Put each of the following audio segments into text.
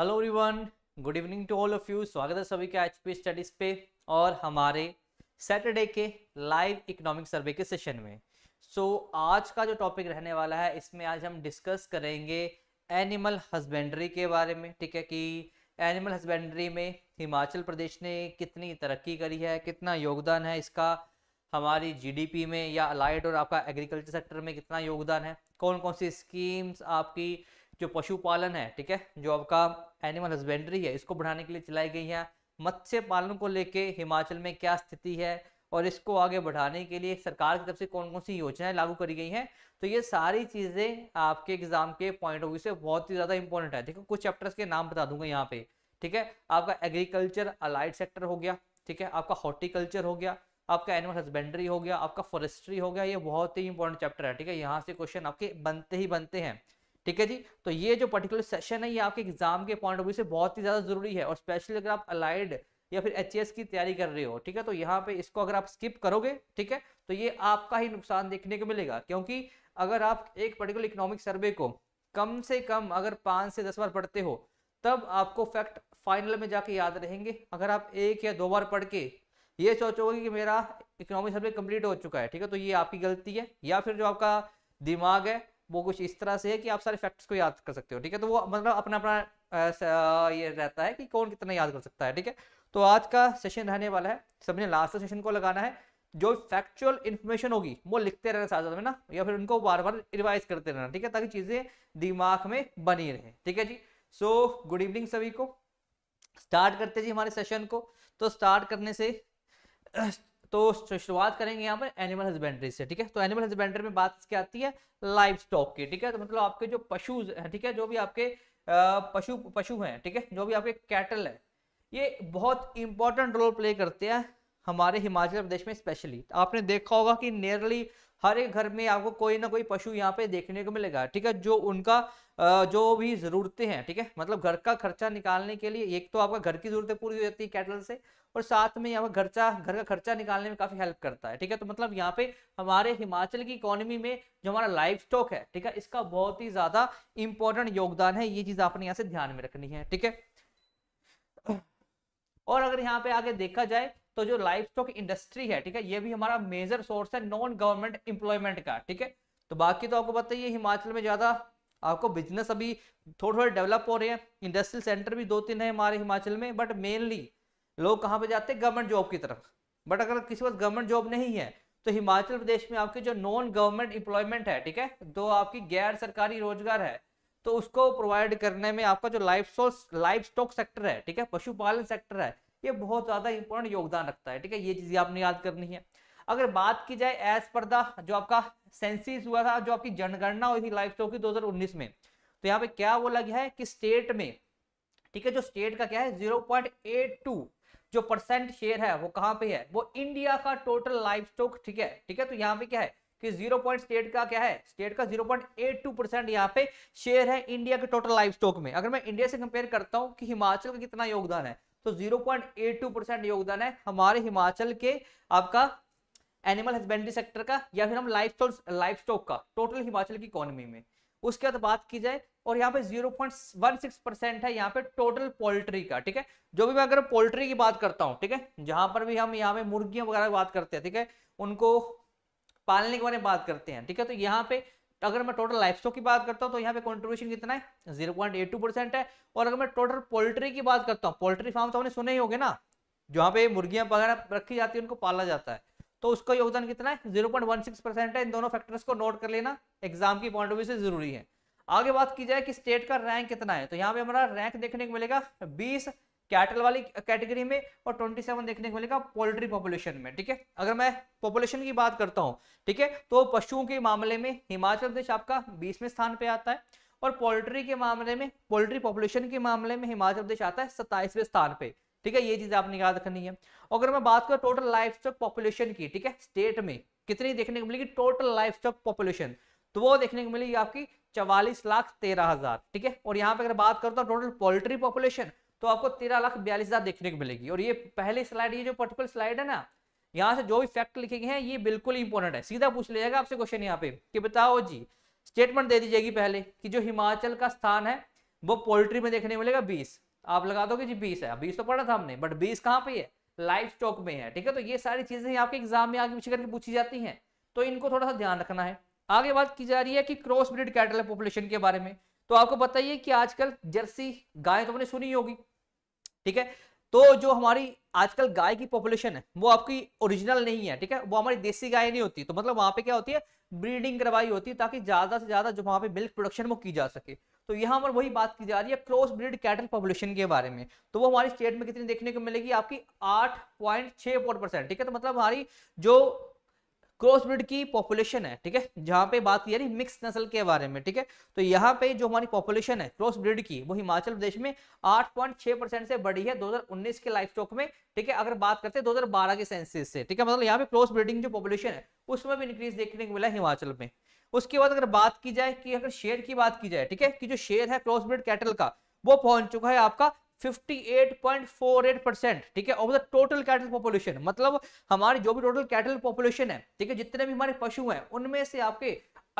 Hello everyone good evening to all of you स्वागत है सभी के एच पी स्टडीज पे और हमारे सैटरडे के लाइव इकोनॉमिक सर्वे के सेशन में सो so, आज का जो टॉपिक रहने वाला है इसमें आज हम डिस्कस करेंगे एनिमल हस्बेंड्री के बारे में ठीक है कि एनिमल हस्बेंड्री में हिमाचल प्रदेश ने कितनी तरक्की करी है कितना योगदान है इसका हमारी जीडीपी में या अलाइड और आपका एग्रीकल्चर सेक्टर में कितना योगदान है कौन कौन सी स्कीम्स आपकी जो पशुपालन है ठीक है जो आपका एनिमल हस्बेंड्री है इसको बढ़ाने के लिए चलाई गई है मत्स्य पालन को लेके हिमाचल में क्या स्थिति है और इसको आगे बढ़ाने के लिए सरकार की तरफ से कौन कौन सी योजनाएं लागू करी गई हैं तो ये सारी चीज़ें आपके एग्जाम के पॉइंट ऑफ व्यू से बहुत ही ज़्यादा इंपॉर्टेंट है देखो कुछ चैप्टर्स के नाम बता दूंगा यहाँ पे ठीक है आपका एग्रीकल्चर अलाइड सेक्टर हो गया ठीक है आपका हॉर्टिकल्चर हो गया आपका एनिमल हस्बेंड्री हो गया आपका फॉरेस्ट्री हो गया ये बहुत ही इंपॉर्टेंट चैप्टर है ठीक है यहाँ से क्वेश्चन आपके बनते ही बनते हैं ठीक है जी तो ये जो पर्टिकुलर सेशन है ये आपके एग्जाम के पॉइंट ऑफ व्यू से बहुत ही ज़्यादा जरूरी है और स्पेशली अगर आप अलाइड या फिर एच की तैयारी कर रहे हो ठीक है तो यहाँ पे इसको अगर आप स्किप करोगे ठीक है तो ये आपका ही नुकसान देखने को मिलेगा क्योंकि अगर आप एक पर्टिकुलर इकोनॉमिक सर्वे को कम से कम अगर पाँच से दस बार पढ़ते हो तब आपको फैक्ट फाइनल में जाके याद रहेंगे अगर आप एक या दो बार पढ़ के ये सोचोगे कि मेरा इकोनॉमिक सर्वे कंप्लीट हो चुका है ठीक है तो ये आपकी गलती है या फिर जो आपका दिमाग है वो कुछ इस तरह से है कि आप सारे फैक्ट्स को याद कर सकते हो ठीक है तो वो मतलब अपना अपना ये रहता है कि कौन कितना याद कर सकता है ठीक है तो आज का सेशन रहने वाला है सबने लास्ट सेशन को लगाना है जो फैक्चुअल इन्फॉर्मेशन होगी वो लिखते रहना साथ में ना या फिर उनको बार बार रिवाइज करते रहना ठीक है ताकि चीज़ें दिमाग में बनी रहे ठीक है जी सो गुड इवनिंग सभी को स्टार्ट करते जी हमारे सेशन को तो स्टार्ट करने से तो शुरुआत करेंगे यहाँ पर एनिमल हस्बेंड्री से ठीक है तो एनिमल हस्बेंड्री में बात क्या आती है लाइफ स्टॉक की ठीक है तो मतलब आपके जो पशु है ठीक है जो भी आपके पशु पशु हैं ठीक है जो भी आपके कैटल है ये बहुत इंपॉर्टेंट रोल प्ले करते हैं हमारे हिमाचल प्रदेश में स्पेशली आपने देखा होगा कि नियरली हर एक घर में आपको कोई ना कोई पशु यहाँ पे देखने को मिलेगा ठीक है जो उनका जो भी ज़रूरतें हैं ठीक है थीके? मतलब घर का खर्चा निकालने के लिए एक तो आपका घर की ज़रूरतें पूरी हो जाती है कैटल से और साथ में यहाँ खर्चा घर का खर्चा निकालने में काफ़ी हेल्प करता है ठीक है तो मतलब यहाँ पे हमारे हिमाचल की इकोनॉमी में जो हमारा लाइफ स्टॉक है ठीक है इसका बहुत ही ज़्यादा इंपॉर्टेंट योगदान है ये चीज़ आपने यहाँ से ध्यान में रखनी है ठीक है और अगर यहाँ पे आगे देखा जाए तो जो लाइफ स्टॉक इंडस्ट्री है ठीक है ये भी हमारा मेजर सोर्स है नॉन गवर्नमेंट एम्प्लॉयमेंट का ठीक है तो बाकी तो आपको पता ही हिमाचल में ज़्यादा आपको बिजनेस अभी थोड़े थोड़े डेवलप हो रहे हैं इंडस्ट्रियल सेंटर भी दो तीन है हमारे हिमाचल में बट मेनली लोग कहाँ पे जाते हैं गवर्नमेंट जॉब की तरफ बट अगर किसी पास गवर्नमेंट जॉब नहीं है तो हिमाचल प्रदेश में आपके जो नॉन गवर्नमेंट एम्प्लॉयमेंट है ठीक है जो आपकी गैर सरकारी रोजगार है तो उसको प्रोवाइड करने में आपका जो life source life stock sector है ठीक है पशुपालन सेक्टर है ये बहुत ज़्यादा इंपॉर्टेंट योगदान रखता है ठीक है ये चीज आपने याद करनी है अगर बात की जाए एज पर जो आपका सेंसिस हुआ था जो आपकी जनगणना हुई थी लाइफ स्टॉक की दो में तो यहाँ पे क्या बोला गया है कि स्टेट में ठीक है जो स्टेट का क्या है 0.82 जो परसेंट शेयर है वो कहां पे है वो इंडिया का टोटल लाइफ स्टॉक ठीक है ठीक है तो यहां पे क्या है कि जीरो पॉइंट स्टेट का क्या है स्टेट का zero point eight two percent यहाँ पे शेयर है इंडिया के टोटल लाइफ स्टॉक में अगर मैं इंडिया से कंपेयर करता हूं कि हिमाचल का कितना योगदान है तो 0.82 परसेंट योगदान है हमारे हिमाचल के आपका एनिमल हस्बेंड्री सेक्टर का या फिर हम लाइफ स्टोर लाइफ स्टॉक का टोटल हिमाचल की इकोनॉमी में उसके बाद बात की जाए और यहाँ पे 0.16 परसेंट है यहाँ पे टोटल पोल्ट्री का ठीक है जो भी मैं अगर पोल्ट्री की बात करता हूँ ठीक है जहां पर भी हम यहाँ पे मुर्गियां वगैरह की बात करते हैं ठीक है उनको पालने के बारे में बात करते हैं ठीक है तो यहाँ पे अगर मैं टोटल लाइफ स्टॉक की बात करता हूँ तो यहाँ पे कॉन्ट्रीब्यूशन कितना है जीरो है और अगर मैं टोटल पोल्ट्री की बात करता हूँ पोल्ट्री फार्म तो हमने सुने ही होंगे ना जहाँ पे मुर्गियां वगैरह रखी जाती है उनको पाला जाता है तो उसका योगदान कितना है zero point one six percent है इन दोनों फैक्टर्स को नोट कर लेना एग्जाम की पॉइंट ऑफ व्यू से जरूरी है आगे बात की जाए कि स्टेट का रैंक कितना है तो यहाँ पे हमारा रैंक देखने को मिलेगा बीस कैटल वाली कैटेगरी में और 27 देखने को मिलेगा पोल्ट्री पॉपुलेशन में ठीक है अगर मैं पॉपुलेशन की बात करता हूँ ठीक है तो पशुओं के मामले में हिमाचल प्रदेश आपका बीसवें स्थान पे आता है और पोल्ट्री के मामले में पोल्ट्री पॉपुलेशन के मामले में हिमाचल प्रदेश आता है सत्ताईसवें स्थान पर ठीक है ये चीज आपने याद रखनी है अगर मैं बात करूँ टोटल लाइफ स्टॉक पॉपुलेशन की ठीक है स्टेट में कितनी देखने को मिलेगी टोटल लाइफ स्टॉक पॉपुलेशन तो वो देखने को मिलेगी आपकी चवालीस लाख तेरह हजार ठीक है और यहाँ पे अगर बात करता हूँ टोटल पोल्ट्री पॉपुलेशन तो आपको तेरह लाख बयालीस हजार देखने को मिलेगी और ये पहले स्लाइड ये जो पर्टिकुलर स्लाइड है ना यहाँ से जो भी फैक्ट लिखे गए हैं ये बिल्कुल इंपॉर्टेंट है सीधा पूछ लिया आपसे क्वेश्चन यहाँ पे कि बताओ जी स्टेटमेंट दे दीजिएगी पहले कि जो हिमाचल का स्थान है वो पोल्ट्री में देखने को मिलेगा बीस आप लगा दोगे जी बीस है बीस तो पढ़ा था हमने बट बीस कहाँ पे है लाइफ स्टॉक में है ठीक है तो ये सारी चीजें आपके एग्जाम में आगे पीछे करके पूछी जाती हैं तो इनको थोड़ा सा ध्यान रखना है आगे बात की जा रही है कि क्रॉस ब्रिड कैटल पॉपुलेशन के बारे में तो आपको बताइए कि आजकल जर्सी गाय तो आपने सुनी होगी ठीक है तो जो हमारी आजकल गाय की पॉपुलेशन है वो आपकी ओरिजिनल नहीं है ठीक है वो हमारी देसी गाय नहीं होती तो मतलब वहां पे क्या होती है ब्रीडिंग करवाई होती है ताकि ज्यादा से ज्यादा जो वहां पे मिल्क प्रोडक्शन वो की जा सके तो यहाँ पर वही बात की जा रही है क्रॉस ब्रिड कैटल पॉपुलेशन के बारे में तो वो हमारी स्टेट में कितनी देखने को मिलेगी आपकी आठ पॉइंट छः परसेंट ठीक है तो मतलब हमारी जो क्रॉस ब्रिड की पॉपुलेशन है ठीक है जहाँ पे बात की जा रही मिक्स नस्ल के बारे में ठीक है तो यहाँ पे जो हमारी पॉपुलेशन है क्रॉस ब्रिड की वो हिमाचल प्रदेश में छह परसेंट से बढ़ी है उन्नीस के लाइफ स्टॉक में ठीक है अगर बात करते हैं बारह के सेंसिस से ठीक है मतलब यहाँ पे क्रॉस ब्रिडिंग जो पॉपुलेशन है उसमें भी इंक्रीज देखने को मिला हिमाचल में उसके बाद अगर बात की जाए कि अगर शेयर की बात की जाए ठीक है कि जो शेयर है क्रॉस ब्रिड कैटल का वो पहुंच चुका है आपका 58.48 परसेंट ठीक है of the total cattle population मतलब हमारी जो भी टोटल कैटल पॉपुलेशन है ठीक है जितने भी हमारे पशु हैं उनमें से आपके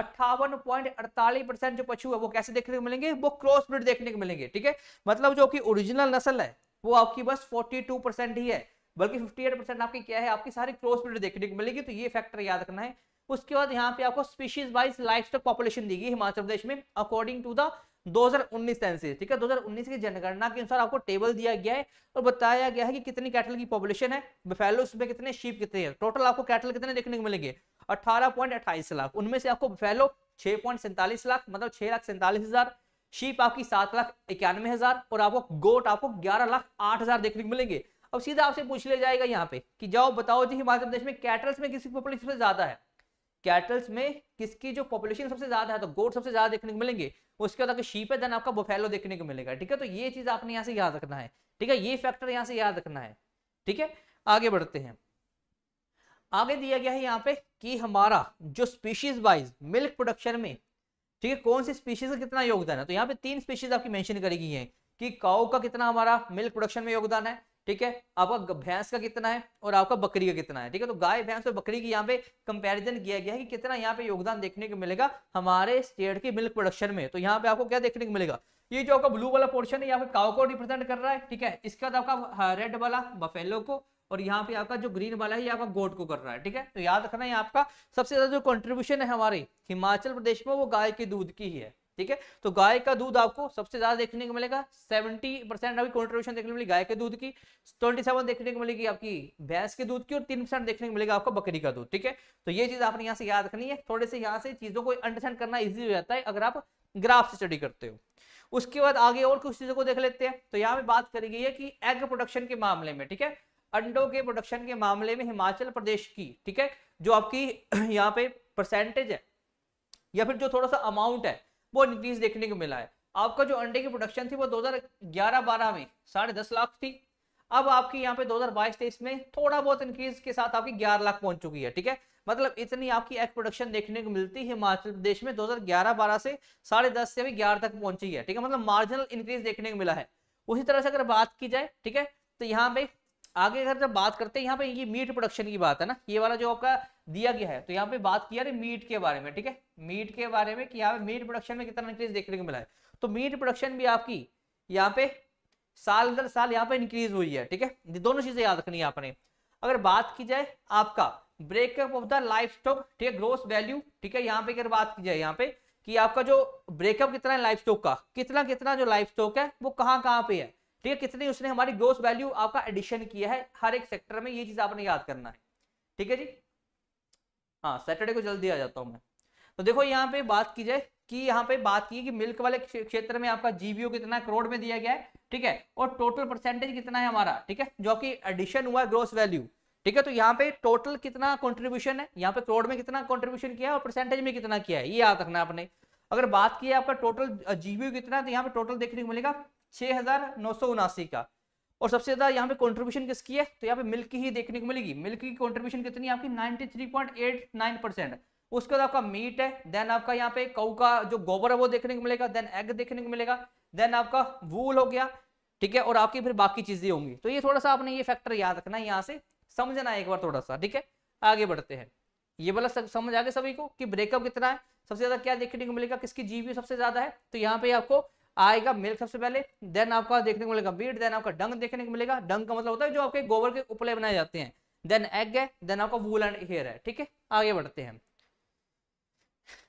अट्ठावन पॉइंट अड़तालीस परसेंट जो पशु है वो कैसे देखने को मिलेंगे वो क्रॉस ब्रिड देखने को मिलेंगे ठीक है मतलब जो कि ओरिजिनल नस्ल है वो आपकी बस फोर्टी टू परसेंट ही है बल्कि फिफ्टी एट परसेंट आपकी क्या है आपकी सारी क्रॉस ब्रिड देखने को मिलेगी तो ये फैक्टर याद रखना है उसके बाद यहाँ पे आपको species wise life stock population दी गई हिमाचल प्रदेश में अकॉर्डिंग टू द 2019 सेंसिस ठीक है 2019 की जनगणना के अनुसार आपको टेबल दिया गया है और बताया गया है कि कितनी कैटल की पॉपुलेशन है बफेलोस में कितने शीप कितने हैं टोटल आपको कैटल कितने देखने को मिलेंगे अठारह लाख उनमें से आपको बफेलो छह लाख मतलब छह लाख सैंतालीस हजार शीप आपकी सात लाख इक्यानवे हजार और आपको गोट आपको ग्यारह लाख आठ हजार देखने को मिलेंगे अब सीधा आपसे पूछ लिया जाएगा यहाँ पे कि जाओ बताओ जी हिमाचल प्रदेश में कैटल्स में किसी पॉपुलेशन से ज्यादा है कैटल्स में किसकी जो पॉपुलेशन सबसे ज्यादा है तो गोट सबसे ज्यादा देखने को मिलेंगे उसके बाद अगर शीप है देन आपका बोफेलो देखने को मिलेगा ठीक है तो ये चीज आपने यहाँ से याद रखना है ठीक है ये फैक्टर यहाँ से याद रखना है ठीक है आगे बढ़ते हैं आगे दिया गया है यहाँ पे कि हमारा जो स्पीशीज वाइज मिल्क प्रोडक्शन में ठीक है कौन सी स्पीशीज का कितना योगदान है तो यहाँ पे तीन स्पीशीज आपकी मेंशन करेगी है कि काउ का कितना हमारा मिल्क प्रोडक्शन में योगदान है ठीक है आपका भैंस का कितना है और आपका बकरी का कितना है ठीक है तो गाय भैंस और बकरी की यहाँ पे कंपैरिजन किया गया है कि कितना यहाँ पे योगदान देखने को मिलेगा हमारे स्टेट के मिल्क प्रोडक्शन में तो यहाँ पे आपको क्या देखने को मिलेगा ये जो आपका ब्लू वाला पोर्शन है यहाँ पे काउ को रिप्रेजेंट कर रहा है ठीक है इसके बाद तो आपका रेड हाँ, वाला बफेलो को और यहाँ पे आपका जो ग्रीन वाला है ये आपका गोट को कर रहा है ठीक है तो याद रखना है आपका सबसे ज्यादा जो कॉन्ट्रीब्यूशन है हमारे हिमाचल प्रदेश में वो गाय के दूध की ही है ठीक है तो गाय का दूध आपको सबसे ज्यादा देखने को मिलेगा सेवेंटी परसेंट अभी कॉन्ट्रीब्यूशन देखने को मिलेगी गाय के दूध की ट्वेंटी सेवन देखने को मिलेगी आपकी भैंस के दूध की और तीन परसेंट देखने को मिलेगा आपको बकरी का दूध ठीक है तो ये चीज आपने यहाँ से याद रखनी है थोड़े से यहाँ से चीजों को अंडरस्टैंड करना ईजी हो जाता है अगर आप ग्राफ से स्टडी करते हो उसके बाद आगे और कुछ चीजों को देख लेते हैं तो यहाँ पे बात करी गई है कि एग प्रोडक्शन के मामले में ठीक है अंडों के प्रोडक्शन के मामले में हिमाचल प्रदेश की ठीक है जो आपकी यहाँ पे परसेंटेज है या फिर जो थोड़ा सा अमाउंट है वो इंक्रीज देखने को मिला है आपका जो अंडे की प्रोडक्शन थी वो 2011-12 में साढ़े दस लाख थी अब आपकी यहाँ पे 2022-23 में थोड़ा बहुत इंक्रीज के साथ आपकी 11 लाख पहुंच चुकी है ठीक है मतलब इतनी आपकी एग प्रोडक्शन देखने को मिलती है हिमाचल प्रदेश में 2011-12 से साढ़े दस से भी ग्यारह तक पहुंची है ठीक है मतलब मार्जिनल इंक्रीज देखने को मिला है उसी तरह से अगर बात की जाए ठीक है तो यहाँ पे आगे अगर जब बात करते हैं यहाँ पे ये मीट प्रोडक्शन की बात है ना ये वाला जो आपका दिया गया है तो यहाँ पे बात किया मीट के बारे में ठीक है मीट के बारे में कि यहाँ पे मीट प्रोडक्शन में कितना इंक्रीज देखने को मिला है तो मीट प्रोडक्शन भी आपकी यहाँ पे साल दर साल यहाँ पे इंक्रीज हुई है ठीक है दोनों चीजें याद रखनी है आपने अगर बात की जाए आपका breakup of the life stock ठीक है ग्रोस वैल्यू ठीक है यहाँ पे अगर बात की जाए यहाँ पे कि आपका जो ब्रेकअप कितना है लाइफ स्टॉक का कितना कितना जो लाइफ स्टॉक है वो कहाँ कहाँ पे है ठीक है कितनी उसने हमारी ग्रोस वैल्यू आपका एडिशन किया है हर एक सेक्टर में ये चीज आपने याद करना है ठीक है जी हाँ सैटरडे को जल्दी आ जाता हूँ मैं तो देखो यहाँ पे बात की जाए कि यहाँ पे बात की कि मिल्क वाले क्षेत्र में आपका जीबीओ कितना करोड़ में दिया गया है ठीक है और टोटल परसेंटेज कितना है हमारा ठीक है जो कि एडिशन हुआ ग्रोस वैल्यू ठीक है तो यहाँ पे टोटल कितना कंट्रीब्यूशन है यहाँ पे करोड़ में कितना कंट्रीब्यूशन किया है और परसेंटेज में कितना किया है ये याद रखना आपने अगर बात की है आपका टोटल जीबीओ कितना है तो यहाँ पे टोटल देखने को मिलेगा छह का और सबसे ज्यादा यहाँ पे कंट्रीब्यूशन किसकी है तो यहाँ पे मिल्क की ही देखने को मिलेगी मिल्क की कंट्रीब्यूशन कितनी आपकी 93.89 परसेंट उसके बाद आपका मीट है देन आपका यहाँ पे कौ का जो गोबर है वो देखने को मिलेगा देन एग देखने को मिलेगा देन आपका वूल हो गया ठीक है और आपकी फिर बाकी चीजें होंगी तो ये थोड़ा सा आपने ये फैक्टर याद रखना है यहाँ से समझना एक बार थोड़ा सा ठीक है आगे बढ़ते हैं ये वाला समझ आ गया सभी को कि ब्रेकअप कितना है सबसे ज्यादा क्या देखने को मिलेगा किसकी जीवी सबसे ज्यादा है तो यहाँ पे आपको आएगा मेल सबसे पहले देन आपका देखने को मिलेगा बीट देन आपका डंग देखने को मिलेगा डंग का मतलब होता है जो आपके गोबर के उपले बनाए जाते हैं देन एग है देन आपका वूल एंड हेयर है ठीक है आगे बढ़ते हैं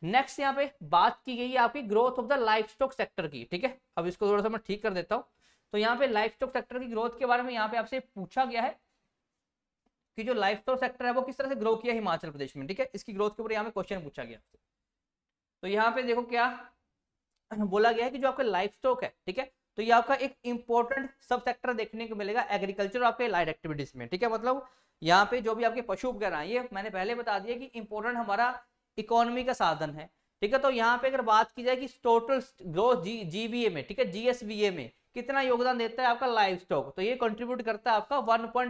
नेक्स्ट यहाँ पे बात की गई है आपकी growth of the life stock sector की ठीक है अब इसको थोड़ा सा मैं ठीक कर देता हूँ तो यहाँ पे लाइफ स्टॉक सेक्टर की ग्रोथ के बारे में यहाँ पे आपसे पूछा गया है कि जो लाइफ स्टॉक सेक्टर है वो किस तरह से ग्रो किया हिमाचल प्रदेश में ठीक है इसकी ग्रोथ के ऊपर यहाँ पे क्वेश्चन पूछा गया तो यहाँ पे देखो क्या बोला गया है कि जो आपका लाइफ स्टॉक है ठीक है तो ये आपका एक इंपॉर्टेंट सब सेक्टर देखने को मिलेगा एग्रीकल्चर और आपके लाइट एक्टिविटीज में ठीक है मतलब यहाँ पे जो भी आपके पशु वगैरह ये मैंने पहले बता दिया कि इंपॉर्टेंट हमारा इकोनॉमी का साधन है ठीक है तो यहाँ पे अगर बात की जाए कि टोटल ग्रोथ जी जी में ठीक है जीएसबीए में कितना योगदान देता है आपका लाइफ स्टॉक तो ये कंट्रीब्यूट करता है आपका वन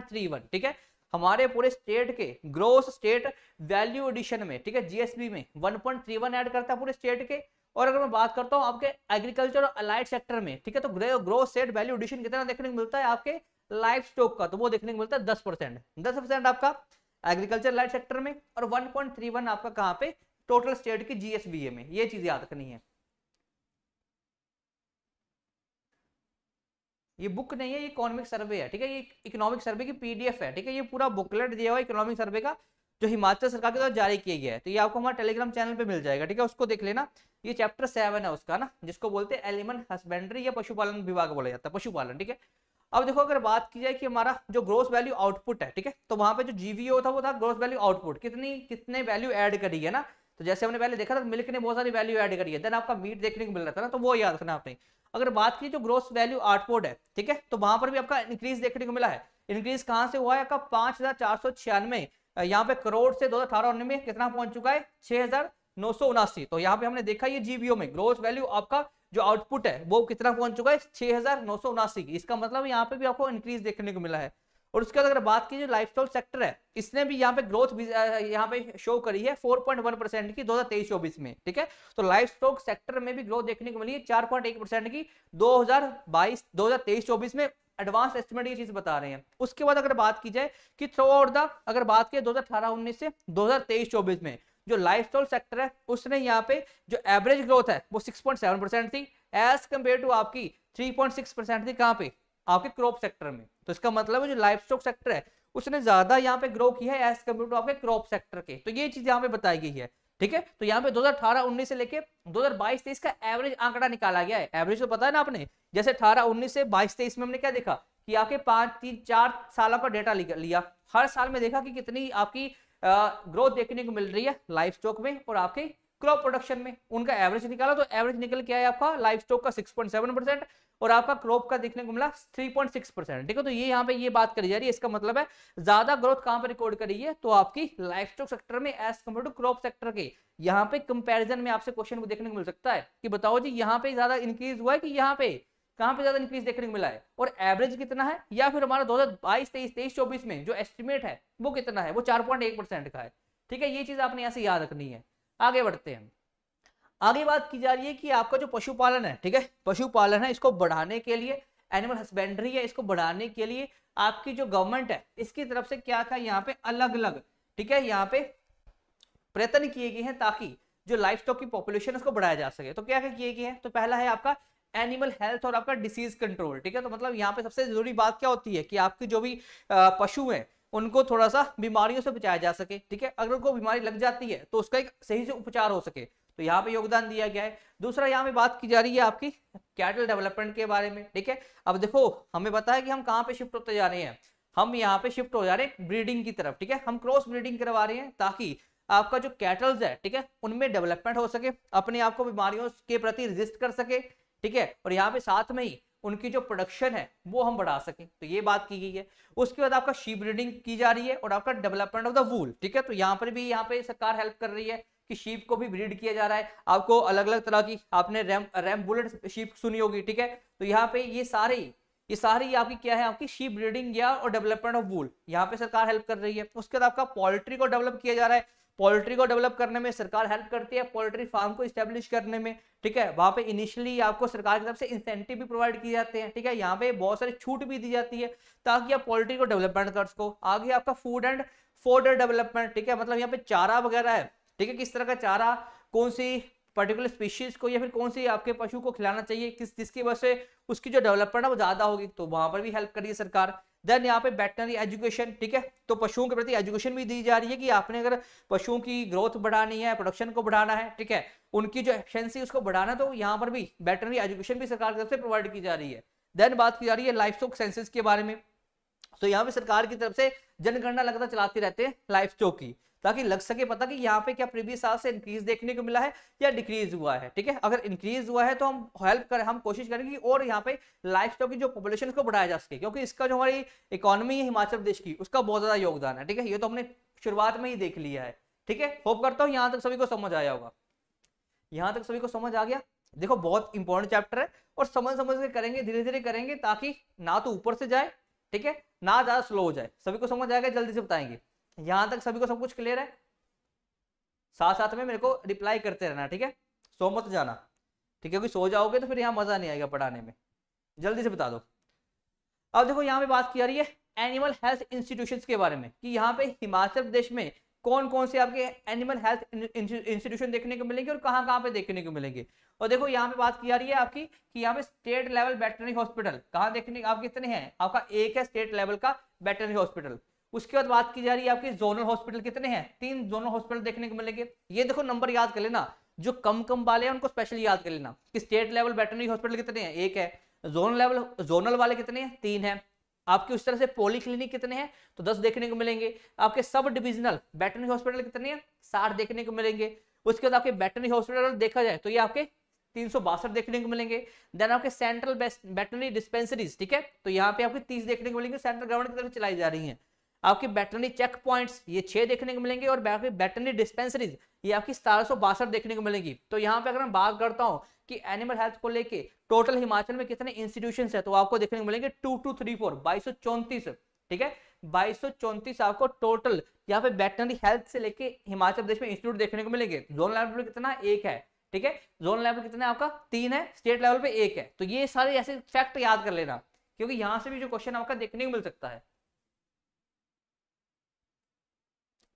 ठीक है हमारे पूरे स्टेट के ग्रोथ स्टेट वैल्यू एडिशन में ठीक है जीएसबी में 1.31 ऐड करता है पूरे स्टेट के और अगर मैं बात करता हूँ आपके एग्रीकल्चर और अलाइड सेक्टर में ठीक है तो ग्रो सेट वैल्यू एडिशन कितना देखने को मिलता है आपके लाइफ स्टॉक का तो वो देखने को मिलता है दस परसेंट दस परसेंट आपका एग्रीकल्चर लाइट सेक्टर में और वन पॉइंट थ्री वन आपका कहाँ पे टोटल स्टेट की जीएसबीए में ये चीज याद रखनी है ये बुक नहीं है ये इकोनॉमिक सर्वे है ठीक है ये इकोनॉमिक सर्वे की पीडीएफ है ठीक है ये पूरा बुकलेट दिया हुआ इकोनॉमिक सर्वे का जो हिमाचल सरकार के द्वारा जारी किया गया है तो ये आपको हमारे टेलीग्राम चैनल पे मिल जाएगा ठीक है उसको देख लेना ये चैप्टर सेवन है उसका ना जिसको बोलते हैं एलिमेंट हस्बेंड्री या पशुपालन विभाग बोला जाता है पशुपालन ठीक है अब देखो अगर बात की जाए कि हमारा जो ग्रोस वैल्यू आउटपुट है ठीक है तो वहां पे जो जीवीओ था वो था ग्रोस वैल्यू आउटपुट कितनी कितने वैल्यू ऐड करी है ना तो जैसे हमने पहले देखा था मिल्क ने बहुत सारी वैल्यू ऐड करी है देन आपका मीट देखने को मिल रहा था ना तो वो याद रखना आपने अगर बात की जो ग्रोस वैल्यू आउटपुट है ठीक है तो वहां पर भी आपका इंक्रीज देखने को मिला है इंक्रीज कहाँ से हुआ है आपका पांच हजार चार सौ छियानवे यहाँ पे करोड़ से दो हजार अठारह में कितना पहुंच चुका है छह हजार नौ तो यहाँ पे हमने देखा ये जीबीओ में ग्रोथ वैल्यू आपका जो आउटपुट है वो कितना पहुंच चुका है छह की इसका मतलब यहाँ पे भी आपको इंक्रीज देखने को मिला है और उसके बाद अगर बात की जो लाइफ सेक्टर है इसने भी यहाँ पे ग्रोथ यहाँ पे शो करी है 4.1 परसेंट की 2023-24 में ठीक है तो लाइफ स्टॉक सेक्टर में भी ग्रोथ देखने को मिली है 4.1 परसेंट की 2022 2023-24 में एडवांस एस्टिमेट ये चीज बता रहे हैं उसके बाद अगर बात की जाए कि थ्रू आउट द अगर बात की दो हजार से दो हजार में जो लाइफ सेक्टर है उसने यहाँ पे जो एवरेज ग्रोथ है वो 6.7 परसेंट थी एज कम्पेयर टू आपकी 3.6 परसेंट थी कहाँ पे आपके क्रॉप सेक्टर में तो इसका मतलब है जो लाइफ स्टॉक सेक्टर है उसने ज्यादा यहाँ पे ग्रो किया है एज कम्पेयर टू आपके क्रॉप सेक्टर के तो ये चीज यहाँ पे बताई गई है ठीक है तो यहाँ पे 2018 19 से लेके 2022 23 का एवरेज आंकड़ा निकाला गया है एवरेज तो पता है ना आपने जैसे 18 19 से 22 23 में हमने क्या देखा कि आपके पांच तीन चार सालों का डेटा लिया हर साल में देखा कि कितनी आपकी ग्रोथ देखने को मिल रही है लाइफ स्टॉक में और आपके क्रॉप प्रोडक्शन में उनका एवरेज निकाला तो एवरेज निकल के आया आपका लाइफ स्टॉक का 6.7 परसेंट और आपका क्रॉप का देखने को मिला 3.6 परसेंट ठीक है तो ये यहाँ पे ये बात करी जा रही है इसका मतलब है ज्यादा ग्रोथ कहाँ पर रिकॉर्ड करी है तो आपकी लाइफ स्टॉक सेक्टर में as compared to crop sector के यहाँ पे कंपेरिजन में आपसे क्वेश्चन को देखने को मिल सकता है कि बताओ जी यहाँ पे ज्यादा इंक्रीज हुआ है कि यहाँ पे कहां पे ज्यादा इंक्रीज देखने को मिला है और एवरेज कितना है या फिर हमारा 2022 23 23 24 में जो एस्टिमेट है वो कितना है वो 4.1 परसेंट का है ठीक है ये चीज आपने यहाँ से याद रखनी है आगे बढ़ते हैं आगे बात की जा रही है कि आपका जो पशुपालन है ठीक है पशुपालन है इसको बढ़ाने के लिए एनिमल हस्बेंड्री है इसको बढ़ाने के लिए आपकी जो गवर्नमेंट है इसकी तरफ से क्या था यहाँ पे अलग अलग ठीक है यहाँ पे प्रयत्न किए गए हैं ताकि जो लाइफ स्टॉक की पॉपुलेशन उसको बढ़ाया जा सके तो क्या क्या किए गए हैं तो पहला है आपका एनिमल हेल्थ और आपका डिसीज कंट्रोल ठीक है तो मतलब यहाँ पे सबसे जरूरी बात क्या होती है कि आपकी जो भी पशु है उनको थोड़ा सा बीमारियों से बचाया जा सके ठीक है अगर उनको बीमारी लग जाती है तो उसका एक सही से उपचार हो सके तो यहाँ पे योगदान दिया गया है दूसरा यहाँ पे बात की जा रही है आपकी कैटल डेवलपमेंट के बारे में ठीक है अब देखो हमें पता है कि हम कहाँ पे शिफ्ट होते जा रहे हैं हम यहाँ पे शिफ्ट हो जा रहे हैं ब्रीडिंग की तरफ ठीक है हम क्रॉस ब्रीडिंग करवा रहे हैं ताकि आपका जो कैटल्स है ठीक है उनमें डेवलपमेंट हो सके अपने आप को बीमारियों के प्रति रजिस्ट कर सके ठीक है और यहाँ पे साथ में ही उनकी जो प्रोडक्शन है वो हम बढ़ा सकें तो ये बात की गई है उसके बाद आपका शीप ब्रीडिंग की जा रही है और आपका डेवलपमेंट ऑफ द वूल ठीक है तो यहाँ पर भी यहाँ पे सरकार हेल्प कर रही है कि शीप को भी ब्रीड किया जा रहा है आपको अलग अलग तरह की आपने रैम रैम बुलेट शीप सुनी होगी ठीक है तो यहाँ पे ये सारे ये सारी आपकी क्या है आपकी शीप ब्रीडिंग या और डेवलपमेंट ऑफ वूल यहाँ पे सरकार हेल्प कर रही है उसके बाद आपका पोल्ट्री को डेवलप किया जा रहा है पोल्ट्री को डेवलप करने में सरकार हेल्प करती है पोल्ट्री फार्म को स्टेब्लिश करने में ठीक है वहाँ पे इनिशियली आपको सरकार की तरफ से इंसेंटिव भी प्रोवाइड किए जाते हैं ठीक है यहाँ पे बहुत सारी छूट भी दी जाती है ताकि आप पोल्ट्री को डेवलपमेंट कर सको आगे आपका फूड एंड फोडर डेवलपमेंट ठीक है मतलब यहाँ पे चारा वगैरह है ठीक है किस तरह का चारा कौन सी पर्टिकुलर स्पीशीज को या फिर कौन सी आपके पशु को खिलाना चाहिए किस जिसकी वजह से उसकी जो डेवलपमेंट है वो ज़्यादा होगी तो वहाँ पर भी हेल्प करिए सरकार देन यहाँ पे बैटनरी एजुकेशन ठीक है तो पशुओं के प्रति एजुकेशन भी दी जा रही है कि आपने अगर पशुओं की ग्रोथ बढ़ानी है प्रोडक्शन को बढ़ाना है ठीक है उनकी जो एफिशिएंसी उसको बढ़ाना तो यहाँ पर भी बैटनरी एजुकेशन भी सरकार की तरफ से प्रोवाइड की जा रही है देन बात की जा रही है लाइफ स्टॉक सेंसिस के बारे में तो यहाँ पे सरकार की तरफ से जनगणना लगातार चलाते रहते हैं लाइफ स्टॉक की ताकि लग सके पता कि यहाँ पे क्या प्रीवियस साल से इंक्रीज देखने को मिला है या डिक्रीज हुआ है ठीक है अगर इंक्रीज हुआ है तो हम हेल्प करें हम कोशिश करेंगे और यहाँ पे लाइफ स्टॉक की जो पॉपुलेशन को बढ़ाया जा सके क्योंकि इसका जो हमारी इकोनॉमी है हिमाचल प्रदेश की उसका बहुत ज्यादा योगदान है ठीक है ये तो हमने शुरुआत में ही देख लिया है ठीक है होप करता हूँ यहाँ तक सभी को समझ आया होगा यहाँ तक सभी को समझ आ गया देखो बहुत इंपॉर्टेंट चैप्टर है और समझ समझ के करेंगे धीरे धीरे करेंगे ताकि ना तो ऊपर से जाए ठीक है ना ज्यादा स्लो हो जाए सभी को समझ आएगा जल्दी से बताएंगे यहां तक सभी को सब कुछ क्लियर है साथ साथ में मेरे को रिप्लाई करते रहना ठीक है सो मत जाना ठीक है क्योंकि सो जाओगे तो फिर यहाँ मजा नहीं आएगा पढ़ाने में जल्दी से बता दो अब देखो यहाँ पे बात की जा रही है एनिमल हेल्थ इंस्टीट्यूशंस के बारे में कि यहाँ पे हिमाचल प्रदेश में कौन कौन से आपके एनिमल हेल्थ इंस्टीट्यूशन देखने को मिलेंगे और कहाँ कहाँ पे देखने को मिलेंगे और देखो यहाँ पे बात की जा रही है आपकी कि यहाँ पे स्टेट लेवल वेटनरी हॉस्पिटल कहाँ देखने आप कितने हैं आपका एक है स्टेट लेवल का वेटनरी हॉस्पिटल उसके बाद बात की जा रही है आपके जोनल हॉस्पिटल कितने हैं तीन जोनल हॉस्पिटल देखने को मिलेंगे ये देखो नंबर याद कर लेना जो कम कम वाले हैं उनको स्पेशल याद कर लेना कि स्टेट लेवल वेटनरी हॉस्पिटल कितने हैं एक है जोनल लेवल जोनल वाले कितने हैं तीन है आपके उस तरह से पोली क्लिनिक कितने हैं तो दस देखने को मिलेंगे आपके सब डिविजनल वेटनरी हॉस्पिटल कितने हैं साठ देखने को मिलेंगे उसके बाद आपके वेटनरी हॉस्पिटल देखा जाए तो ये आपके तीन सौ बासठ देखने को मिलेंगे देन आपके सेंट्रल वेटनरी डिस्पेंसरीज ठीक है तो यहाँ पे आपके तीस देखने को मिलेंगे सेंट्रल गवर्नमेंट की तरफ चलाई जा रही है आपके बैटरनी चेक पॉइंट्स ये छह देखने को मिलेंगे और बैटरनी डिस्पेंसरीज ये आपकी सतारह देखने को मिलेंगी तो यहाँ पे अगर मैं बात करता हूँ कि एनिमल हेल्थ को लेके टोटल हिमाचल में कितने इंस्टीट्यूशन है तो आपको देखने को मिलेंगे टू टू थ्री फोर बाईस ठीक है बाईस आपको टोटल यहाँ पे बैटनरी हेल्थ से लेके हिमाचल प्रदेश में इंस्टीट्यूट देखने को मिलेंगे जोन लेवल कितना एक है ठीक है जोन लेवल कितना आपका तीन है स्टेट लेवल पे एक है तो ये सारे ऐसे फैक्ट याद कर लेना क्योंकि यहाँ से भी जो क्वेश्चन आपका देखने को मिल सकता है